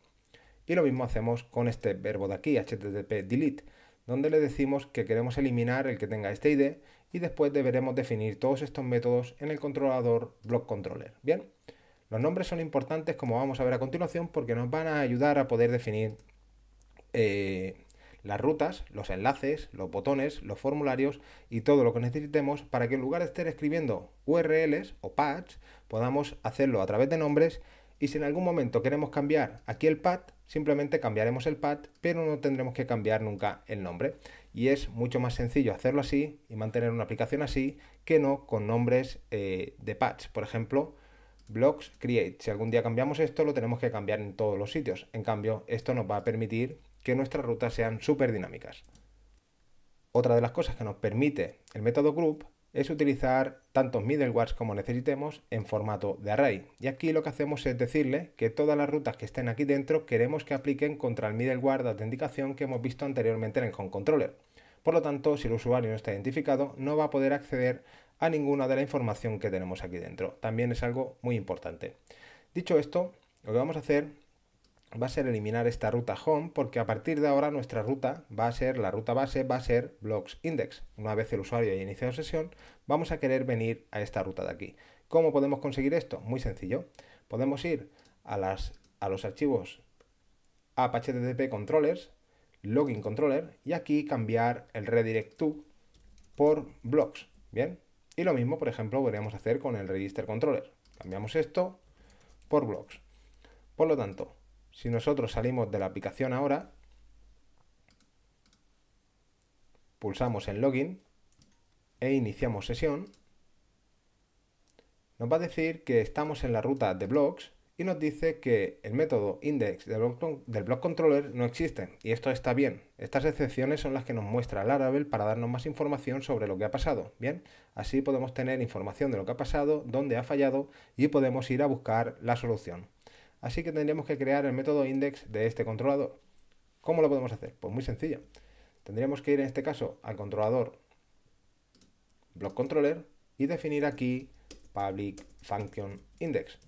Y lo mismo hacemos con este verbo de aquí, http delete donde le decimos que queremos eliminar el que tenga este ID y después deberemos definir todos estos métodos en el controlador block controller. Bien, los nombres son importantes como vamos a ver a continuación porque nos van a ayudar a poder definir eh, las rutas, los enlaces, los botones, los formularios y todo lo que necesitemos para que en lugar de estar escribiendo URLs o paths podamos hacerlo a través de nombres y si en algún momento queremos cambiar aquí el path simplemente cambiaremos el pad, pero no tendremos que cambiar nunca el nombre. Y es mucho más sencillo hacerlo así y mantener una aplicación así que no con nombres eh, de paths. Por ejemplo, blogs create. Si algún día cambiamos esto, lo tenemos que cambiar en todos los sitios. En cambio, esto nos va a permitir que nuestras rutas sean súper dinámicas. Otra de las cosas que nos permite el método group es utilizar tantos middlewares como necesitemos en formato de array. Y aquí lo que hacemos es decirle que todas las rutas que estén aquí dentro queremos que apliquen contra el middleware de autenticación que hemos visto anteriormente en el home controller. Por lo tanto, si el usuario no está identificado, no va a poder acceder a ninguna de la información que tenemos aquí dentro. También es algo muy importante. Dicho esto, lo que vamos a hacer va a ser eliminar esta ruta home porque a partir de ahora nuestra ruta va a ser, la ruta base va a ser blogs index. Una vez el usuario haya iniciado sesión, vamos a querer venir a esta ruta de aquí. ¿Cómo podemos conseguir esto? Muy sencillo. Podemos ir a, las, a los archivos Apache controllers, login controller y aquí cambiar el redirect to por blogs Bien, y lo mismo, por ejemplo, podríamos hacer con el register controller. Cambiamos esto por blogs Por lo tanto, si nosotros salimos de la aplicación ahora, pulsamos en Login e iniciamos sesión, nos va a decir que estamos en la ruta de blogs y nos dice que el método index del blog controller no existe. Y esto está bien. Estas excepciones son las que nos muestra Laravel para darnos más información sobre lo que ha pasado. Bien, así podemos tener información de lo que ha pasado, dónde ha fallado y podemos ir a buscar la solución. Así que tendríamos que crear el método index de este controlador. ¿Cómo lo podemos hacer? Pues muy sencillo. Tendríamos que ir en este caso al controlador block controller y definir aquí public function index.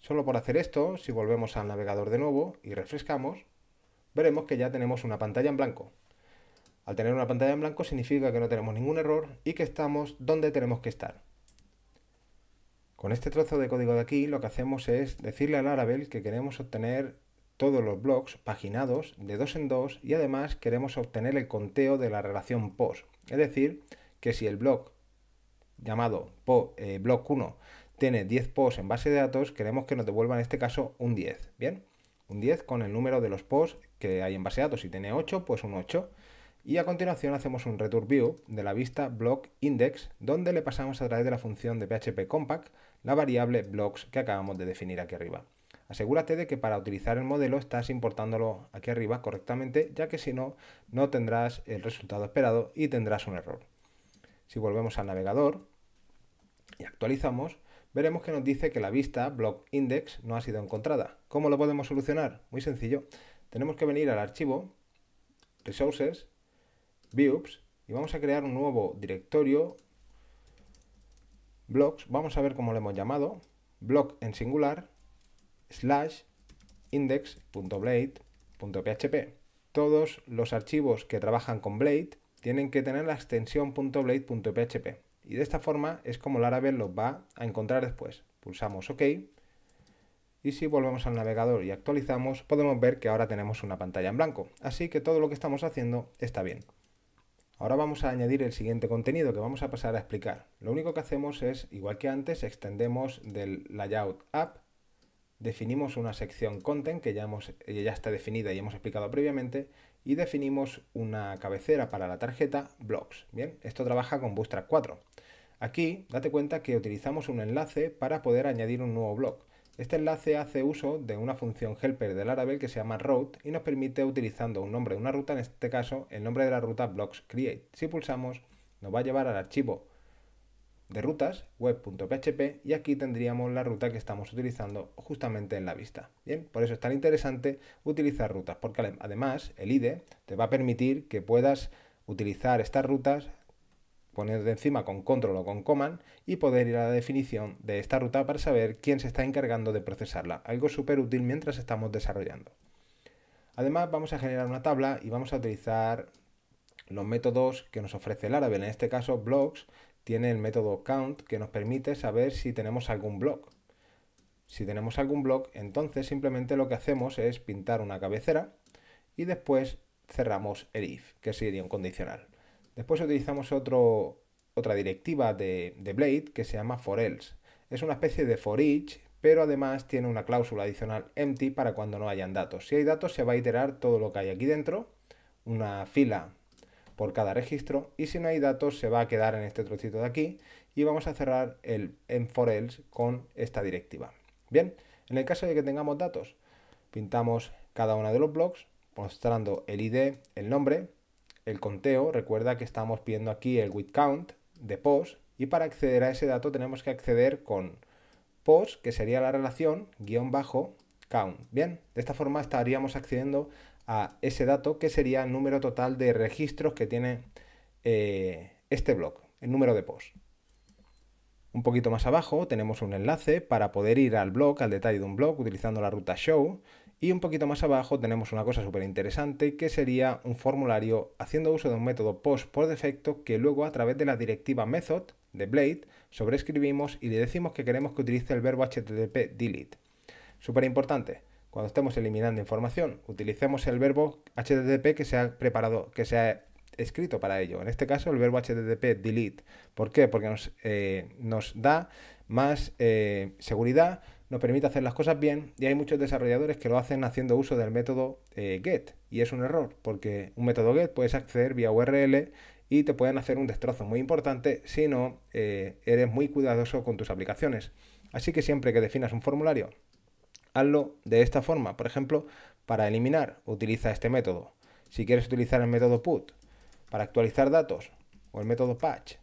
Solo por hacer esto, si volvemos al navegador de nuevo y refrescamos, veremos que ya tenemos una pantalla en blanco. Al tener una pantalla en blanco significa que no tenemos ningún error y que estamos donde tenemos que estar. Con este trozo de código de aquí lo que hacemos es decirle al Laravel que queremos obtener todos los blogs paginados de dos en dos y además queremos obtener el conteo de la relación post. Es decir, que si el blog llamado eh, blog 1 tiene 10 posts en base de datos, queremos que nos devuelva en este caso un 10, ¿bien? Un 10 con el número de los posts que hay en base de datos. Si tiene 8, pues un 8 y a continuación hacemos un return view de la vista block index donde le pasamos a través de la función de PHP compact la variable blocks que acabamos de definir aquí arriba. Asegúrate de que para utilizar el modelo estás importándolo aquí arriba correctamente ya que si no, no tendrás el resultado esperado y tendrás un error. Si volvemos al navegador y actualizamos, veremos que nos dice que la vista block index no ha sido encontrada. ¿Cómo lo podemos solucionar? Muy sencillo. Tenemos que venir al archivo resources views y vamos a crear un nuevo directorio blogs, vamos a ver cómo lo hemos llamado, blog en singular slash index.blade.php. Todos los archivos que trabajan con Blade tienen que tener la extensión .blade.php y de esta forma es como Laravel los va a encontrar después. Pulsamos OK y si volvemos al navegador y actualizamos podemos ver que ahora tenemos una pantalla en blanco, así que todo lo que estamos haciendo está bien. Ahora vamos a añadir el siguiente contenido que vamos a pasar a explicar. Lo único que hacemos es, igual que antes, extendemos del layout app, definimos una sección content que ya, eh, está definida y hemos explicado previamente y definimos una cabecera para la tarjeta blocks. Bien, esto trabaja con Bootstrap 4. Aquí, date cuenta que utilizamos un enlace para poder añadir un nuevo blog. Este enlace hace uso de una función helper del Laravel que se llama route y nos permite utilizando un nombre de una ruta, en este caso el nombre de la ruta blocks create. Si pulsamos nos va a llevar al archivo de rutas web.php y aquí tendríamos la ruta que estamos utilizando justamente en la vista. Bien, por eso es tan interesante utilizar rutas porque además el IDE te va a permitir que puedas utilizar estas rutas poner de encima con control o con command y poder ir a la definición de esta ruta para saber quién se está encargando de procesarla, algo súper útil mientras estamos desarrollando. Además vamos a generar una tabla y vamos a utilizar los métodos que nos ofrece el árabe. en este caso blocks, tiene el método count que nos permite saber si tenemos algún blog. Si tenemos algún blog, entonces simplemente lo que hacemos es pintar una cabecera y después cerramos el if, que sería un condicional. Después utilizamos otro, otra directiva de, Blade que se llama for Es una especie de for each, pero además tiene una cláusula adicional empty para cuando no hayan datos. Si hay datos se va a iterar todo lo que hay aquí dentro, una fila por cada registro y si no hay datos se va a quedar en este trocito de aquí y vamos a cerrar el en for con esta directiva. Bien, en el caso de que tengamos datos, pintamos cada uno de los blogs mostrando el ID, el nombre el conteo, recuerda que estamos pidiendo aquí el with count de post y para acceder a ese dato tenemos que acceder con post, que sería la relación, guión bajo, count. Bien, de esta forma estaríamos accediendo a ese dato que sería el número total de registros que tiene eh, este blog, el número de post. Un poquito más abajo tenemos un enlace para poder ir al blog, al detalle de un blog, utilizando la ruta show. Y un poquito más abajo tenemos una cosa súper interesante que sería un formulario haciendo uso de un método post por defecto que luego a través de la directiva method de Blade sobreescribimos y le decimos que queremos que utilice el verbo http delete. Súper importante, cuando estemos eliminando información, utilicemos el verbo http que se ha preparado, que se ha escrito para ello. En este caso el verbo http delete. ¿Por qué? Porque nos, eh, da más eh, seguridad nos permite hacer las cosas bien y hay muchos desarrolladores que lo hacen haciendo uso del método eh, get y es un error porque un método get puedes acceder vía URL y te pueden hacer un destrozo muy importante si no eh, eres muy cuidadoso con tus aplicaciones. Así que siempre que definas un formulario, hazlo de esta forma. Por ejemplo, para eliminar, utiliza este método. Si quieres utilizar el método put para actualizar datos o el método patch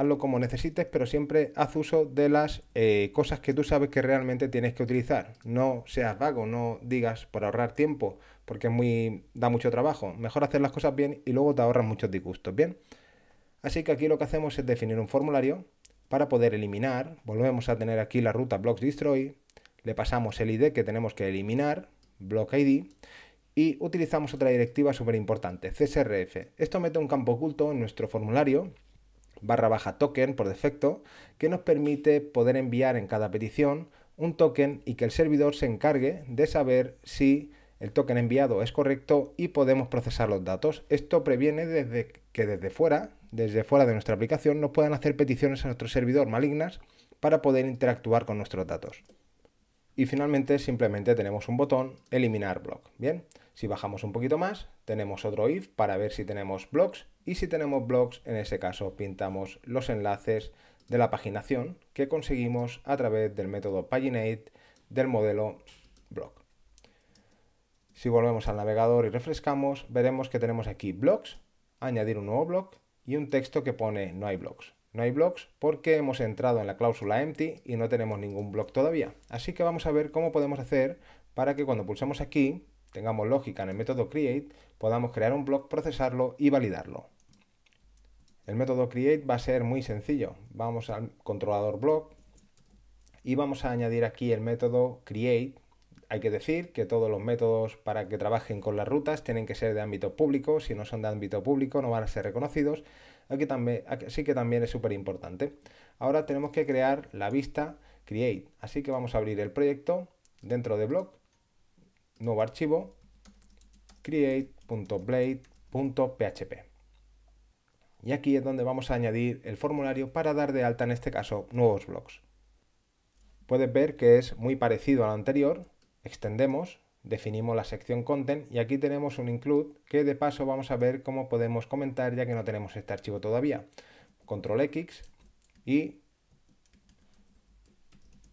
hazlo como necesites, pero siempre haz uso de las eh, cosas que tú sabes que realmente tienes que utilizar. No seas vago, no digas por ahorrar tiempo, porque muy, da mucho trabajo. Mejor hacer las cosas bien y luego te ahorras muchos disgustos, ¿bien? Así que aquí lo que hacemos es definir un formulario para poder eliminar. Volvemos a tener aquí la ruta blocks destroy, le pasamos el ID que tenemos que eliminar, block ID, y utilizamos otra directiva súper importante, CSRF. Esto mete un campo oculto en nuestro formulario barra baja token por defecto que nos permite poder enviar en cada petición un token y que el servidor se encargue de saber si el token enviado es correcto y podemos procesar los datos. Esto previene desde que desde fuera, desde fuera de nuestra aplicación, nos puedan hacer peticiones a nuestro servidor malignas para poder interactuar con nuestros datos. Y finalmente simplemente tenemos un botón eliminar blog. Bien, si bajamos un poquito más, tenemos otro if para ver si tenemos blogs y si tenemos blogs, en ese caso pintamos los enlaces de la paginación que conseguimos a través del método paginate del modelo blog. Si volvemos al navegador y refrescamos, veremos que tenemos aquí blogs, añadir un nuevo blog y un texto que pone no hay blogs. No hay blogs porque hemos entrado en la cláusula empty y no tenemos ningún blog todavía. Así que vamos a ver cómo podemos hacer para que cuando pulsamos aquí tengamos lógica en el método create, podamos crear un blog, procesarlo y validarlo. El método create va a ser muy sencillo. Vamos al controlador blog y vamos a añadir aquí el método create. Hay que decir que todos los métodos para que trabajen con las rutas tienen que ser de ámbito público. Si no son de ámbito público no van a ser reconocidos. Aquí también, así que también es súper importante. Ahora tenemos que crear la vista create. Así que vamos a abrir el proyecto dentro de blog nuevo archivo, create.blade.php. Y aquí es donde vamos a añadir el formulario para dar de alta, en este caso, nuevos blogs. Puedes ver que es muy parecido al anterior. Extendemos, definimos la sección content y aquí tenemos un include que de paso vamos a ver cómo podemos comentar ya que no tenemos este archivo todavía. Control X y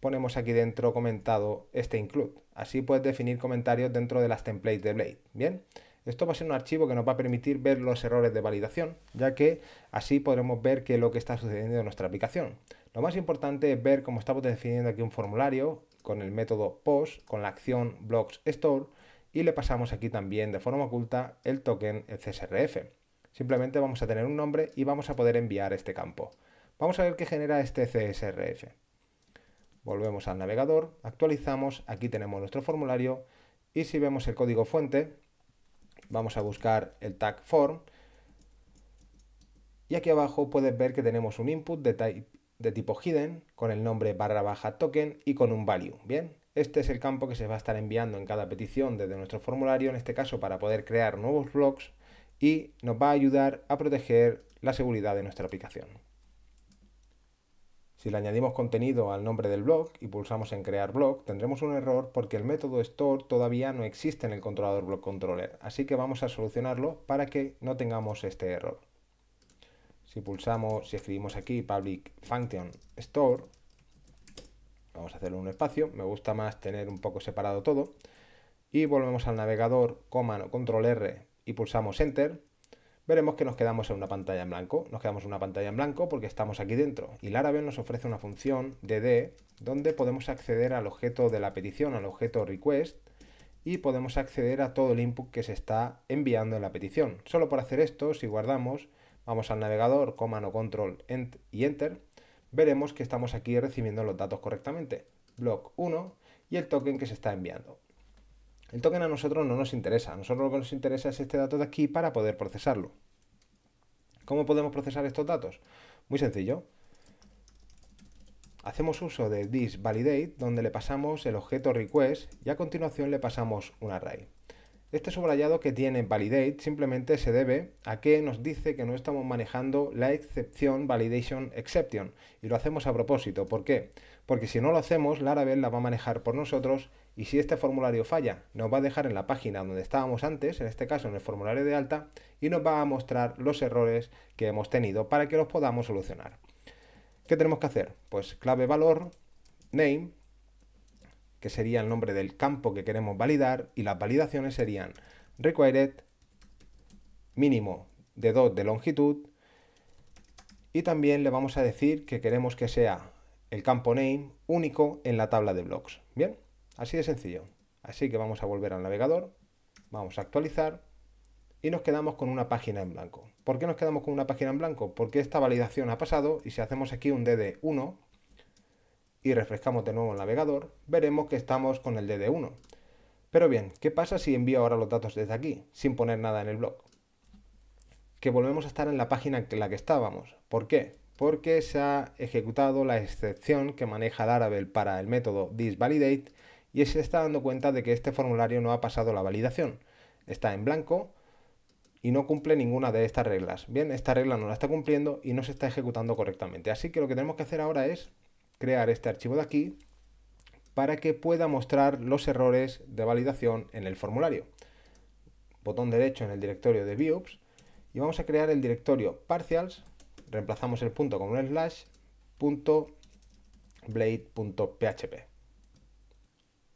ponemos aquí dentro comentado este include. Así puedes definir comentarios dentro de las templates de Blade. Bien, esto va a ser un archivo que nos va a permitir ver los errores de validación, ya que así podremos ver qué es lo que está sucediendo en nuestra aplicación. Lo más importante es ver cómo estamos definiendo aquí un formulario con el método POST, con la acción blocks store y le pasamos aquí también de forma oculta el token CSRF. Simplemente vamos a tener un nombre y vamos a poder enviar este campo. Vamos a ver qué genera este CSRF volvemos al navegador, actualizamos, aquí tenemos nuestro formulario y si vemos el código fuente, vamos a buscar el tag form y aquí abajo puedes ver que tenemos un input de, de tipo hidden con el nombre barra baja token y con un value, ¿bien? Este es el campo que se va a estar enviando en cada petición desde nuestro formulario, en este caso para poder crear nuevos blogs y nos va a ayudar a proteger la seguridad de nuestra aplicación. Si le añadimos contenido al nombre del blog y pulsamos en crear blog, tendremos un error porque el método store todavía no existe en el controlador blog controller, así que vamos a solucionarlo para que no tengamos este error. Si pulsamos, si escribimos aquí public function store, vamos a hacerle un espacio, me gusta más tener un poco separado todo, y volvemos al navegador, comando control R y pulsamos enter, veremos que nos quedamos en una pantalla en blanco. Nos quedamos en una pantalla en blanco porque estamos aquí dentro. Y Laravel nos ofrece una función dd donde podemos acceder al objeto de la petición, al objeto request, y podemos acceder a todo el input que se está enviando en la petición. Solo por hacer esto, si guardamos, vamos al navegador, comando control y enter, veremos que estamos aquí recibiendo los datos correctamente. Block 1 y el token que se está enviando. El token a nosotros no nos interesa, a nosotros lo que nos interesa es este dato de aquí para poder procesarlo. ¿Cómo podemos procesar estos datos? Muy sencillo. Hacemos uso de this validate donde le pasamos el objeto request y a continuación le pasamos un array. Este subrayado que tiene validate simplemente se debe a que nos dice que no estamos manejando la excepción validation exception y lo hacemos a propósito. ¿Por qué? Porque si no lo hacemos, Laravel la va a manejar por nosotros y si este formulario falla, nos va a dejar en la página donde estábamos antes, en este caso en el formulario de alta, y nos va a mostrar los errores que hemos tenido para que los podamos solucionar. ¿Qué tenemos que hacer? Pues clave valor, name, que sería el nombre del campo que queremos validar, y las validaciones serían required, mínimo de 2 de longitud, y también le vamos a decir que queremos que sea el campo name único en la tabla de blocks. Bien, Así de sencillo. Así que vamos a volver al navegador, vamos a actualizar y nos quedamos con una página en blanco. ¿Por qué nos quedamos con una página en blanco? Porque esta validación ha pasado y si hacemos aquí un DD1 y refrescamos de nuevo el navegador, veremos que estamos con el DD1. Pero bien, ¿qué pasa si envío ahora los datos desde aquí, sin poner nada en el blog? Que volvemos a estar en la página en la que estábamos. ¿Por qué? Porque se ha ejecutado la excepción que maneja el para el método disvalidate y se está dando cuenta de que este formulario no ha pasado la validación. Está en blanco y no cumple ninguna de estas reglas. Bien, esta regla no la está cumpliendo y no se está ejecutando correctamente. Así que lo que tenemos que hacer ahora es crear este archivo de aquí para que pueda mostrar los errores de validación en el formulario. Botón derecho en el directorio de Views y vamos a crear el directorio partials, reemplazamos el punto con un slash,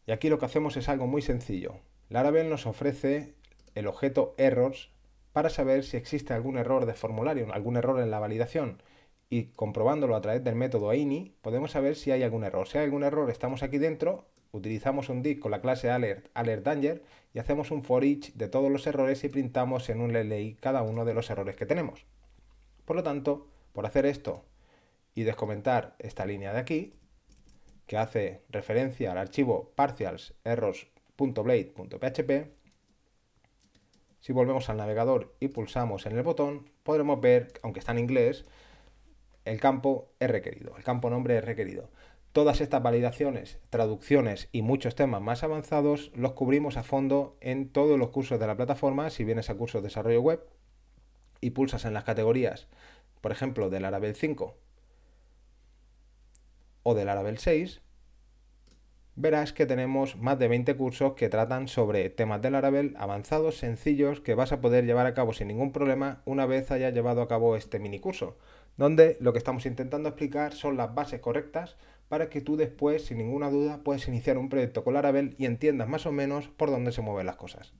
y aquí lo que hacemos es algo muy sencillo. Laravel nos ofrece el objeto errors para saber si existe algún error de formulario, algún error en la validación. Y comprobándolo a través del método any, podemos saber si hay algún error. Si hay algún error, estamos aquí dentro, utilizamos un dic con la clase alert, alert danger y hacemos un for each de todos los errores y printamos en un LLI cada uno de los errores que tenemos. Por lo tanto, por hacer esto y descomentar esta línea de aquí, que hace referencia al archivo partials Si volvemos al navegador y pulsamos en el botón, podremos ver, aunque está en inglés, el campo es requerido, el campo nombre es requerido. Todas estas validaciones, traducciones y muchos temas más avanzados los cubrimos a fondo en todos los cursos de la plataforma. Si vienes a cursos de desarrollo web y pulsas en las categorías, por ejemplo, del Arabel 5 o de Laravel 6, verás que tenemos más de 20 cursos que tratan sobre temas del Laravel avanzados, sencillos, que vas a poder llevar a cabo sin ningún problema una vez haya llevado a cabo este mini curso, donde lo que estamos intentando explicar son las bases correctas para que tú después, sin ninguna duda, puedas iniciar un proyecto con Laravel y entiendas más o menos por dónde se mueven las cosas.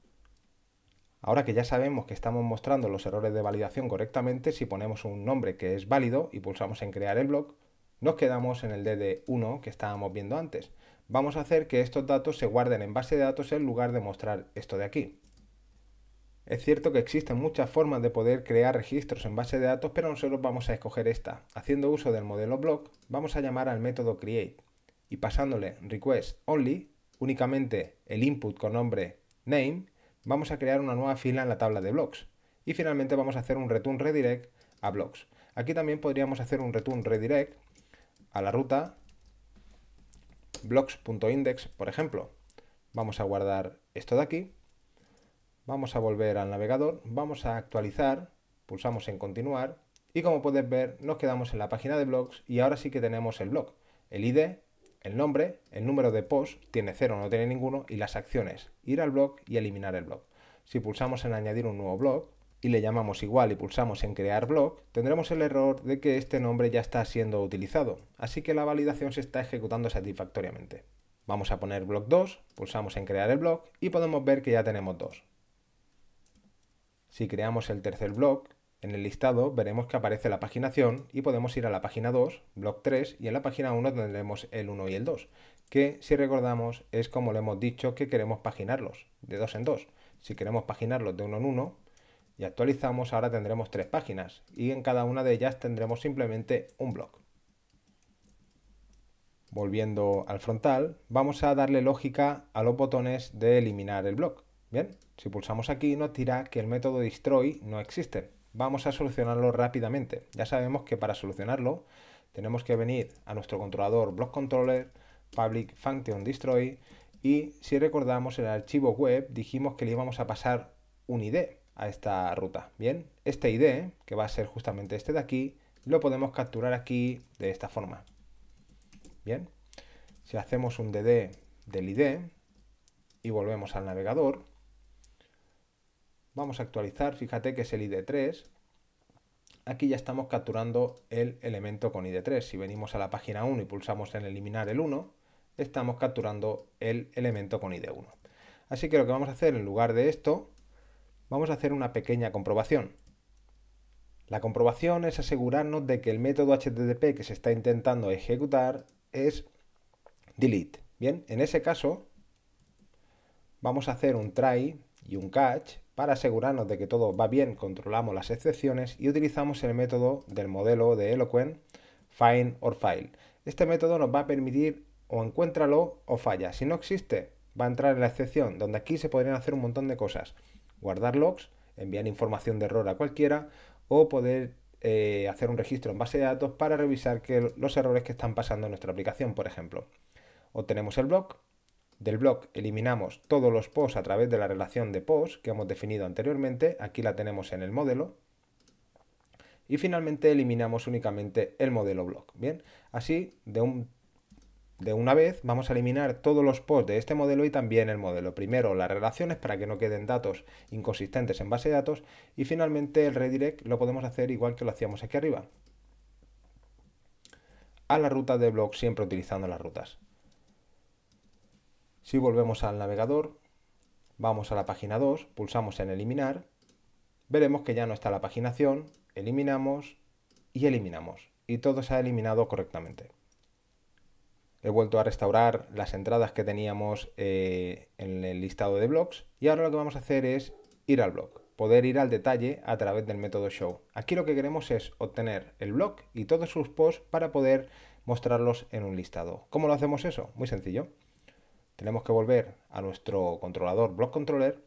Ahora que ya sabemos que estamos mostrando los errores de validación correctamente, si ponemos un nombre que es válido y pulsamos en crear el blog, nos quedamos en el DD1 que estábamos viendo antes. Vamos a hacer que estos datos se guarden en base de datos en lugar de mostrar esto de aquí. Es cierto que existen muchas formas de poder crear registros en base de datos, pero nosotros vamos a escoger esta. Haciendo uso del modelo block, vamos a llamar al método create y pasándole request only, únicamente el input con nombre name, vamos a crear una nueva fila en la tabla de blocks. Y finalmente vamos a hacer un return redirect a blocks. Aquí también podríamos hacer un return redirect a la ruta blogs.index por ejemplo. Vamos a guardar esto de aquí. Vamos a volver al navegador, vamos a actualizar, pulsamos en continuar y como puedes ver nos quedamos en la página de blogs y ahora sí que tenemos el blog, el ID, el nombre, el número de post, tiene cero, no tiene ninguno y las acciones, ir al blog y eliminar el blog. Si pulsamos en añadir un nuevo blog, y le llamamos igual y pulsamos en crear blog, tendremos el error de que este nombre ya está siendo utilizado, así que la validación se está ejecutando satisfactoriamente. Vamos a poner blog 2, pulsamos en crear el blog y podemos ver que ya tenemos dos. Si creamos el tercer blog, en el listado veremos que aparece la paginación y podemos ir a la página 2, blog 3 y en la página 1 tendremos el 1 y el 2, que si recordamos es como le hemos dicho que queremos paginarlos, de 2 en 2. Si queremos paginarlos de 1 en 1, y actualizamos, ahora tendremos tres páginas y en cada una de ellas tendremos simplemente un blog. Volviendo al frontal, vamos a darle lógica a los botones de eliminar el blog. Bien, si pulsamos aquí nos dirá que el método destroy no existe. Vamos a solucionarlo rápidamente. Ya sabemos que para solucionarlo tenemos que venir a nuestro controlador block controller, public function destroy y si recordamos el archivo web dijimos que le íbamos a pasar un ID a esta ruta. Bien, este ID, que va a ser justamente este de aquí, lo podemos capturar aquí de esta forma. Bien, si hacemos un DD del ID y volvemos al navegador, vamos a actualizar, fíjate que es el ID3, aquí ya estamos capturando el elemento con ID3. Si venimos a la página 1 y pulsamos en eliminar el 1, estamos capturando el elemento con ID1. Así que lo que vamos a hacer en lugar de esto vamos a hacer una pequeña comprobación. La comprobación es asegurarnos de que el método HTTP que se está intentando ejecutar es delete. Bien, en ese caso vamos a hacer un try y un catch para asegurarnos de que todo va bien, controlamos las excepciones y utilizamos el método del modelo de Eloquent find or file. Este método nos va a permitir o encuéntralo o falla. Si no existe, va a entrar en la excepción, donde aquí se podrían hacer un montón de cosas guardar logs, enviar información de error a cualquiera o poder eh, hacer un registro en base de datos para revisar que los errores que están pasando en nuestra aplicación, por ejemplo. Obtenemos el blog. Del blog eliminamos todos los posts a través de la relación de posts que hemos definido anteriormente. Aquí la tenemos en el modelo. Y finalmente eliminamos únicamente el modelo blog. Bien, así de un de una vez vamos a eliminar todos los posts de este modelo y también el modelo. Primero las relaciones para que no queden datos inconsistentes en base de datos y finalmente el redirect lo podemos hacer igual que lo hacíamos aquí arriba. A la ruta de blog siempre utilizando las rutas. Si volvemos al navegador, vamos a la página 2, pulsamos en eliminar, veremos que ya no está la paginación, eliminamos y eliminamos. Y todo se ha eliminado correctamente. He vuelto a restaurar las entradas que teníamos eh, en el listado de blogs. Y ahora lo que vamos a hacer es ir al blog, poder ir al detalle a través del método show. Aquí lo que queremos es obtener el blog y todos sus posts para poder mostrarlos en un listado. ¿Cómo lo hacemos eso? Muy sencillo. Tenemos que volver a nuestro controlador blog controller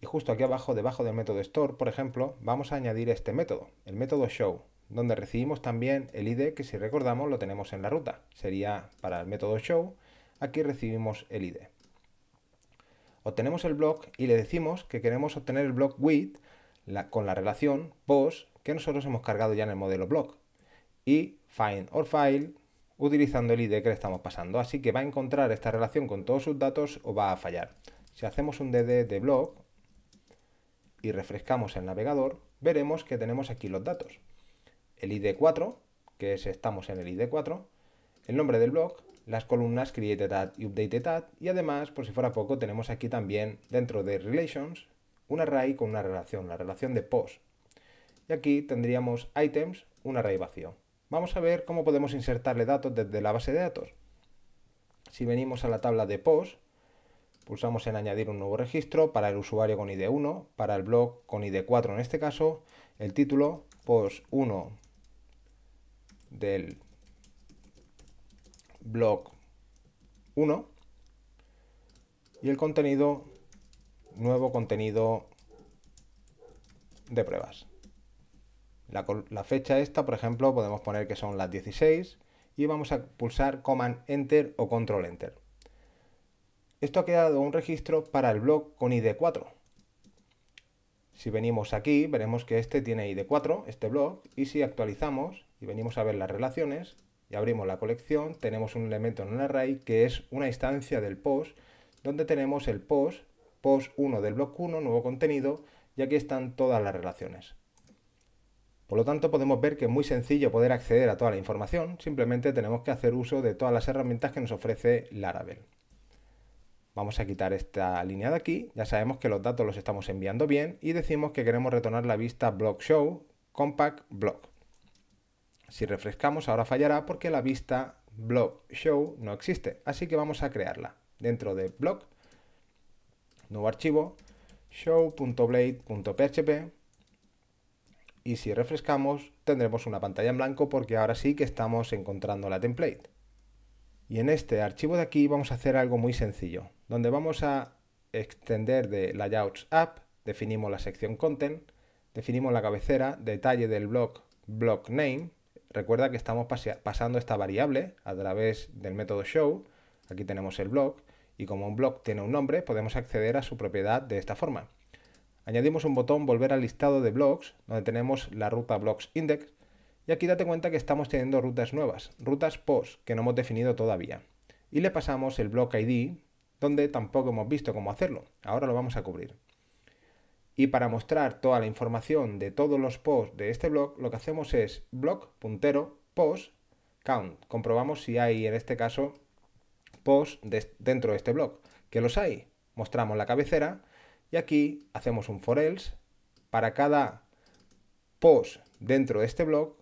y justo aquí abajo, debajo del método store, por ejemplo, vamos a añadir este método, el método show donde recibimos también el ID que si recordamos lo tenemos en la ruta. Sería para el método show, aquí recibimos el ID. Obtenemos el blog y le decimos que queremos obtener el blog with con la relación post que nosotros hemos cargado ya en el modelo blog y find or file utilizando el ID que le estamos pasando. Así que va a encontrar esta relación con todos sus datos o va a fallar. Si hacemos un DD de blog y refrescamos el navegador, veremos que tenemos aquí los datos el ID4, que es estamos en el ID4, el nombre del blog, las columnas created y updated at, y además, por si fuera poco, tenemos aquí también dentro de relations un array con una relación, la relación de post. Y aquí tendríamos items, un array vacío. Vamos a ver cómo podemos insertarle datos desde la base de datos. Si venimos a la tabla de post, pulsamos en añadir un nuevo registro para el usuario con ID1, para el blog con ID4 en este caso, el título post 1 del blog 1 y el contenido, nuevo contenido de pruebas. La, fecha esta, por ejemplo, podemos poner que son las 16 y vamos a pulsar Command Enter o Control Enter. Esto ha quedado un registro para el blog con ID4. Si venimos aquí, veremos que este tiene ID4, este blog, y si actualizamos, y venimos a ver las relaciones y abrimos la colección, tenemos un elemento en el array que es una instancia del post donde tenemos el post, post1 del blog 1, nuevo contenido, y aquí están todas las relaciones. Por lo tanto, podemos ver que es muy sencillo poder acceder a toda la información, simplemente tenemos que hacer uso de todas las herramientas que nos ofrece Laravel. Vamos a quitar esta línea de aquí, ya sabemos que los datos los estamos enviando bien y decimos que queremos retornar la vista Block Show Compact Block. Si refrescamos ahora fallará porque la vista blog show no existe, así que vamos a crearla. Dentro de blog, nuevo archivo, show.blade.php y si refrescamos tendremos una pantalla en blanco porque ahora sí que estamos encontrando la template. Y en este archivo de aquí vamos a hacer algo muy sencillo, donde vamos a extender de layouts app, definimos la sección content, definimos la cabecera, detalle del blog, blog name, Recuerda que estamos pasando esta variable a través del método show. Aquí tenemos el blog y como un blog tiene un nombre, podemos acceder a su propiedad de esta forma. Añadimos un botón volver al listado de blogs, donde tenemos la ruta blogs index, y aquí date cuenta que estamos teniendo rutas nuevas, rutas post, que no hemos definido todavía. Y le pasamos el blog ID, donde tampoco hemos visto cómo hacerlo. Ahora lo vamos a cubrir. Y para mostrar toda la información de todos los posts de este blog, lo que hacemos es blog puntero post count. Comprobamos si hay en este caso posts dentro de este blog, que los hay. Mostramos la cabecera y aquí hacemos un for else. Para cada post dentro de este blog,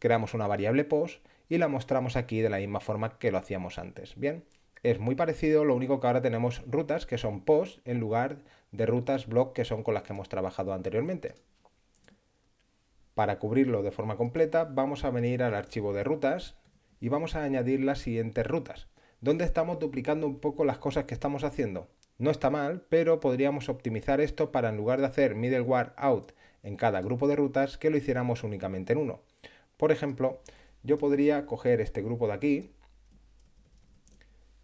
creamos una variable post y la mostramos aquí de la misma forma que lo hacíamos antes. Bien, es muy parecido, lo único que ahora tenemos rutas que son posts en lugar de rutas blog que son con las que hemos trabajado anteriormente. Para cubrirlo de forma completa vamos a venir al archivo de rutas y vamos a añadir las siguientes rutas, donde estamos duplicando un poco las cosas que estamos haciendo. No está mal, pero podríamos optimizar esto para en lugar de hacer middleware out en cada grupo de rutas, que lo hiciéramos únicamente en uno. Por ejemplo, yo podría coger este grupo de aquí,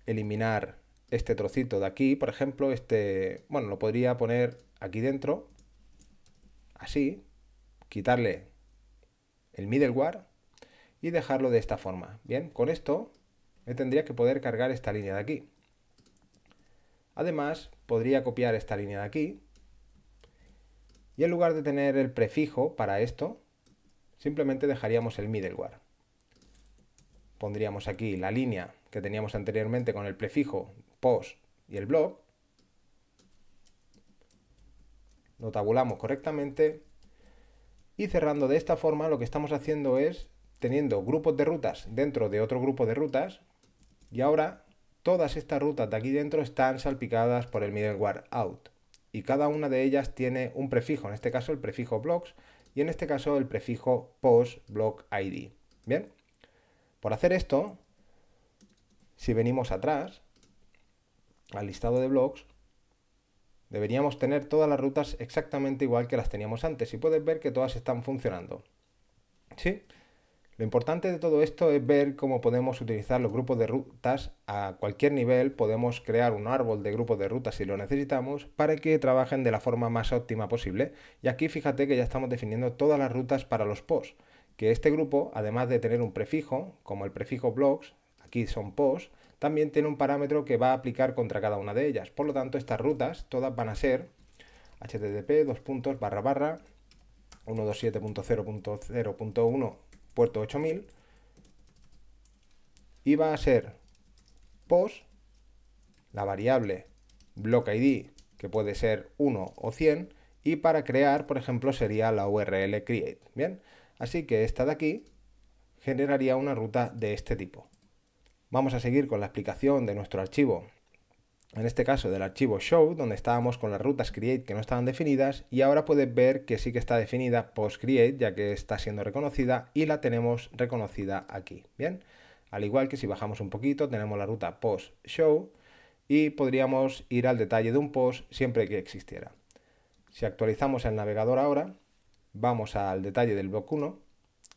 eliminar este trocito de aquí, por ejemplo, este, bueno, lo podría poner aquí dentro, así, quitarle el middleware y dejarlo de esta forma. Bien, con esto me tendría que poder cargar esta línea de aquí. Además, podría copiar esta línea de aquí y en lugar de tener el prefijo para esto, simplemente dejaríamos el middleware. Pondríamos aquí la línea que teníamos anteriormente con el prefijo post y el blog, lo tabulamos correctamente y cerrando de esta forma lo que estamos haciendo es teniendo grupos de rutas dentro de otro grupo de rutas y ahora todas estas rutas de aquí dentro están salpicadas por el middleware out y cada una de ellas tiene un prefijo, en este caso el prefijo blogs y en este caso el prefijo post blog id. Bien, por hacer esto, si venimos atrás, al listado de blogs, deberíamos tener todas las rutas exactamente igual que las teníamos antes y puedes ver que todas están funcionando. ¿Sí? Lo importante de todo esto es ver cómo podemos utilizar los grupos de rutas a cualquier nivel, podemos crear un árbol de grupos de rutas si lo necesitamos para que trabajen de la forma más óptima posible. Y aquí fíjate que ya estamos definiendo todas las rutas para los posts, que este grupo, además de tener un prefijo, como el prefijo blogs, aquí son posts, también tiene un parámetro que va a aplicar contra cada una de ellas. Por lo tanto, estas rutas todas van a ser http dos 127.0.0.1 puerto 8000 y va a ser post la variable block id que puede ser 1 o 100 y para crear, por ejemplo, sería la URL create, ¿bien? Así que esta de aquí generaría una ruta de este tipo. Vamos a seguir con la explicación de nuestro archivo, en este caso del archivo show, donde estábamos con las rutas create que no estaban definidas y ahora puedes ver que sí que está definida post create ya que está siendo reconocida y la tenemos reconocida aquí, ¿bien? Al igual que si bajamos un poquito tenemos la ruta post show y podríamos ir al detalle de un post siempre que existiera. Si actualizamos el navegador ahora, vamos al detalle del blog 1,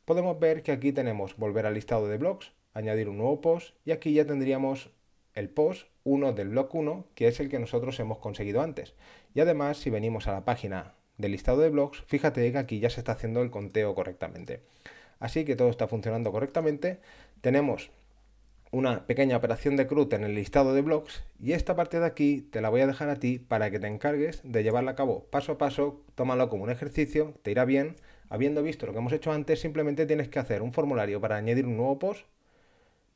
podemos ver que aquí tenemos volver al listado de blogs, añadir un nuevo post y aquí ya tendríamos el post 1 del blog 1, que es el que nosotros hemos conseguido antes. Y además, si venimos a la página del listado de blogs, fíjate que aquí ya se está haciendo el conteo correctamente. Así que todo está funcionando correctamente. Tenemos una pequeña operación de CRUD en el listado de blogs y esta parte de aquí te la voy a dejar a ti para que te encargues de llevarla a cabo paso a paso, tómalo como un ejercicio, te irá bien. Habiendo visto lo que hemos hecho antes, simplemente tienes que hacer un formulario para añadir un nuevo post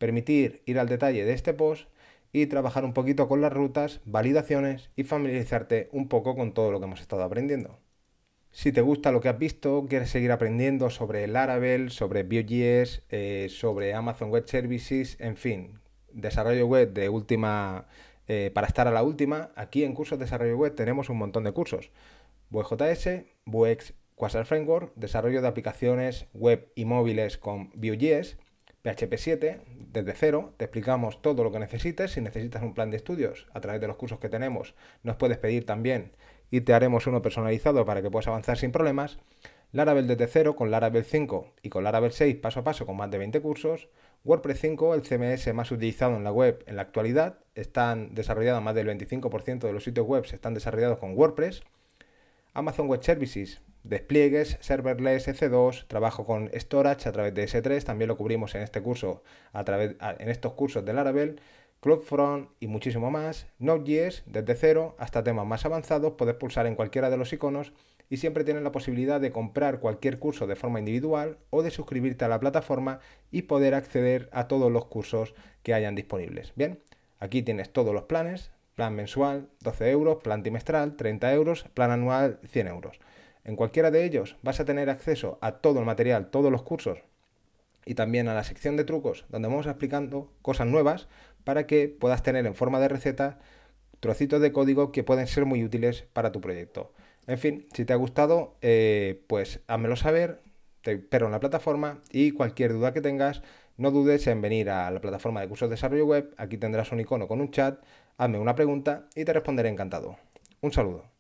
permitir ir al detalle de este post y trabajar un poquito con las rutas, validaciones y familiarizarte un poco con todo lo que hemos estado aprendiendo. Si te gusta lo que has visto, quieres seguir aprendiendo sobre Laravel, sobre Vue.js, eh, sobre Amazon Web Services, en fin, desarrollo web de última eh, para estar a la última, aquí en Cursos de Desarrollo Web tenemos un montón de cursos. VueJS, Vuex Quasar Framework, desarrollo de aplicaciones web y móviles con Vue.js, PHP 7, desde cero, te explicamos todo lo que necesites. Si necesitas un plan de estudios, a través de los cursos que tenemos, nos puedes pedir también y te haremos uno personalizado para que puedas avanzar sin problemas. Laravel desde cero con Laravel 5 y con Laravel 6 paso a paso con más de 20 cursos. WordPress 5, el CMS más utilizado en la web en la actualidad, están desarrollados más del 25% de los sitios web están desarrollados con WordPress. Amazon Web Services, Despliegues, serverless, EC2, trabajo con storage a través de S3, también lo cubrimos en este curso, en estos cursos de Laravel, CloudFront y muchísimo más. Node.js, desde cero hasta temas más avanzados, puedes pulsar en cualquiera de los iconos y siempre tienes la posibilidad de comprar cualquier curso de forma individual o de suscribirte a la plataforma y poder acceder a todos los cursos que hayan disponibles. Bien, aquí tienes todos los planes, plan mensual 12 euros, plan trimestral 30 euros, plan anual 100 euros. En cualquiera de ellos vas a tener acceso a todo el material, todos los cursos y también a la sección de trucos donde vamos explicando cosas nuevas para que puedas tener en forma de receta trocitos de código que pueden ser muy útiles para tu proyecto. En fin, si te ha gustado, eh, pues házmelo saber, te espero en la plataforma y cualquier duda que tengas, no dudes en venir a la plataforma de cursos de desarrollo web, aquí tendrás un icono con un chat, hazme una pregunta y te responderé encantado. Un saludo.